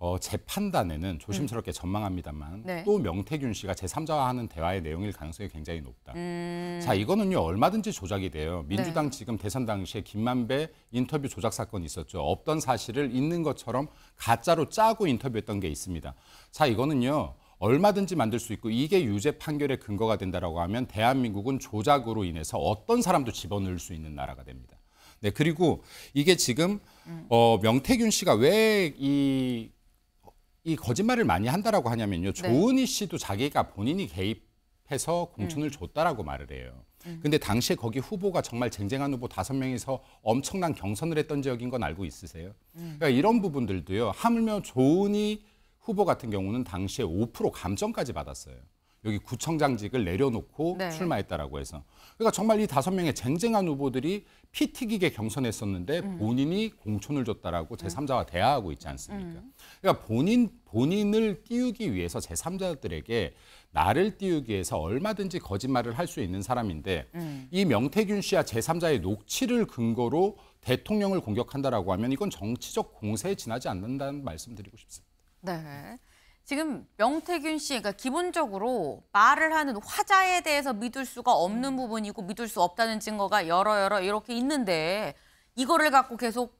[SPEAKER 4] 어, 제 판단에는 조심스럽게 음. 전망합니다만 네. 또 명태균 씨가 제3자와 하는 대화의 내용일 가능성이 굉장히 높다. 음. 자, 이거는요. 얼마든지 조작이 돼요. 민주당 네. 지금 대선 당시에 김만배 인터뷰 조작 사건이 있었죠. 없던 사실을 있는 것처럼 가짜로 짜고 인터뷰했던 게 있습니다. 자, 이거는요. 얼마든지 만들 수 있고 이게 유죄 판결의 근거가 된다라고 하면 대한민국은 조작으로 인해서 어떤 사람도 집어넣을 수 있는 나라가 됩니다. 네, 그리고 이게 지금 음. 어, 명태균 씨가 왜이 이 거짓말을 많이 한다라고 하냐면요. 네. 조은희 씨도 자기가 본인이 개입해서 공천을 음. 줬다라고 말을 해요. 음. 근데 당시에 거기 후보가 정말 쟁쟁한 후보 다섯 명이서 엄청난 경선을 했던 지역인 건 알고 있으세요? 음. 그러니까 이런 부분들도요. 하물며 조은희 후보 같은 경우는 당시에 5% 감점까지 받았어요. 여기 구청장직을 내려놓고 네. 출마했다라고 해서 그러니까 정말 이 다섯 명의 쟁쟁한 후보들이 피 튀기게 경선했었는데 음. 본인이 공천을 줬다라고 제3자와 대화하고 있지 않습니까? 음. 그러니까 본인 본인을 띄우기 위해서 제3자들에게 나를 띄우기 위해서 얼마든지 거짓말을 할 수 있는 사람인데 음. 이 명태균 씨와 제3자의 녹취를 근거로 대통령을 공격한다라고 하면 이건 정치적 공세에 지나지 않는다는 말씀드리고 싶습니다.
[SPEAKER 1] 네. 지금 명태균 씨, 그러니까 기본적으로 말을 하는 화자에 대해서 믿을 수가 없는 음. 부분이고 믿을 수 없다는 증거가 여러 여러 이렇게 있는데 이거를 갖고 계속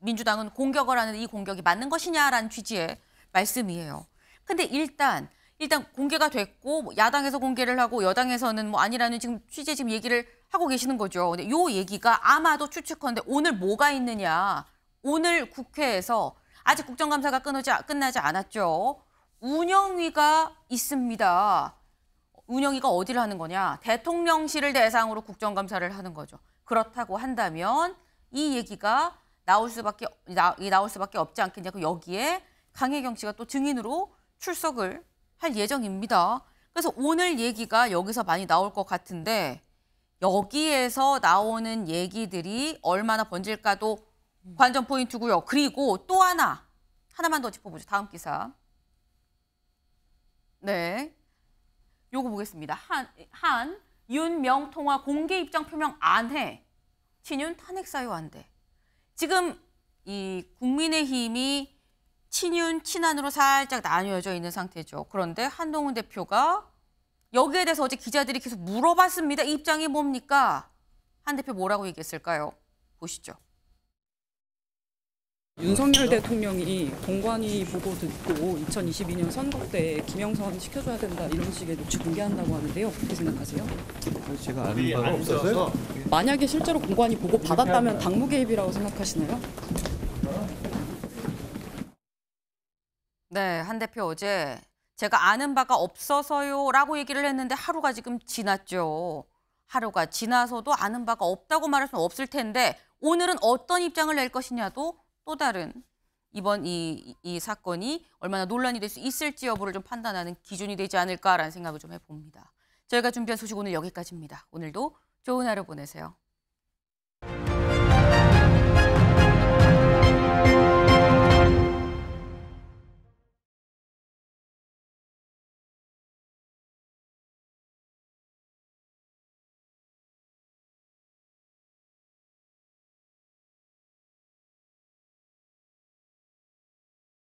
[SPEAKER 1] 민주당은 공격을 하는 이 공격이 맞는 것이냐라는 취지의 말씀이에요. 근데 일단 일단 공개가 됐고 뭐 야당에서 공개를 하고 여당에서는 뭐 아니라는 지금 취재 지금 얘기를 하고 계시는 거죠. 근데 요 얘기가 아마도 추측컨데 오늘 뭐가 있느냐. 오늘 국회에서 아직 국정감사가 끊어지, 끝나지 않았죠. 운영위가 있습니다. 운영위가 어디를 하는 거냐? 대통령실을 대상으로 국정감사를 하는 거죠. 그렇다고 한다면 이 얘기가 나올 수밖에 나, 나올 수밖에 없지 않겠냐고 그 여기에 강혜경 씨가 또 증인으로 출석을 할 예정입니다. 그래서 오늘 얘기가 여기서 많이 나올 것 같은데 여기에서 나오는 얘기들이 얼마나 번질까도 관전 포인트고요. 그리고 또 하나 하나만 더 짚어보죠. 다음 기사. 네. 요거 보겠습니다. 한, 한 윤명 통화 공개 입장 표명 안 해. 친윤 탄핵 사유 안 돼. 지금 이 국민의힘이 친윤 친한으로 살짝 나뉘어져 있는 상태죠. 그런데 한동훈 대표가 여기에 대해서 어제 기자들이 계속 물어봤습니다. 입장이 뭡니까? 한 대표 뭐라고 얘기했을까요? 보시죠.
[SPEAKER 3] 윤석열 대통령이 공관위 보고
[SPEAKER 1] 듣고 2022년 선거 때 김영선 시켜줘야 된다 이런 식의 녹취 공개한다고 하는데요. 어떻게
[SPEAKER 3] 생각하세요? 제가 아는 바가 없어서
[SPEAKER 1] 만약에 실제로 공관위 보고 받았다면 당무 개입이라고 생각하시나요? 네, 한 대표 어제 제가 아는 바가 없어서요라고 얘기를 했는데 하루가 지금 지났죠. 하루가 지나서도 아는 바가 없다고 말할 수는 없을 텐데 오늘은 어떤 입장을 낼 것이냐도 또 다른 이번 이, 이 사건이 얼마나 논란이 될 수 있을지 여부를 좀 판단하는 기준이 되지 않을까라는 생각을 좀 해봅니다. 저희가 준비한 소식 오늘 여기까지입니다. 오늘도 좋은 하루 보내세요.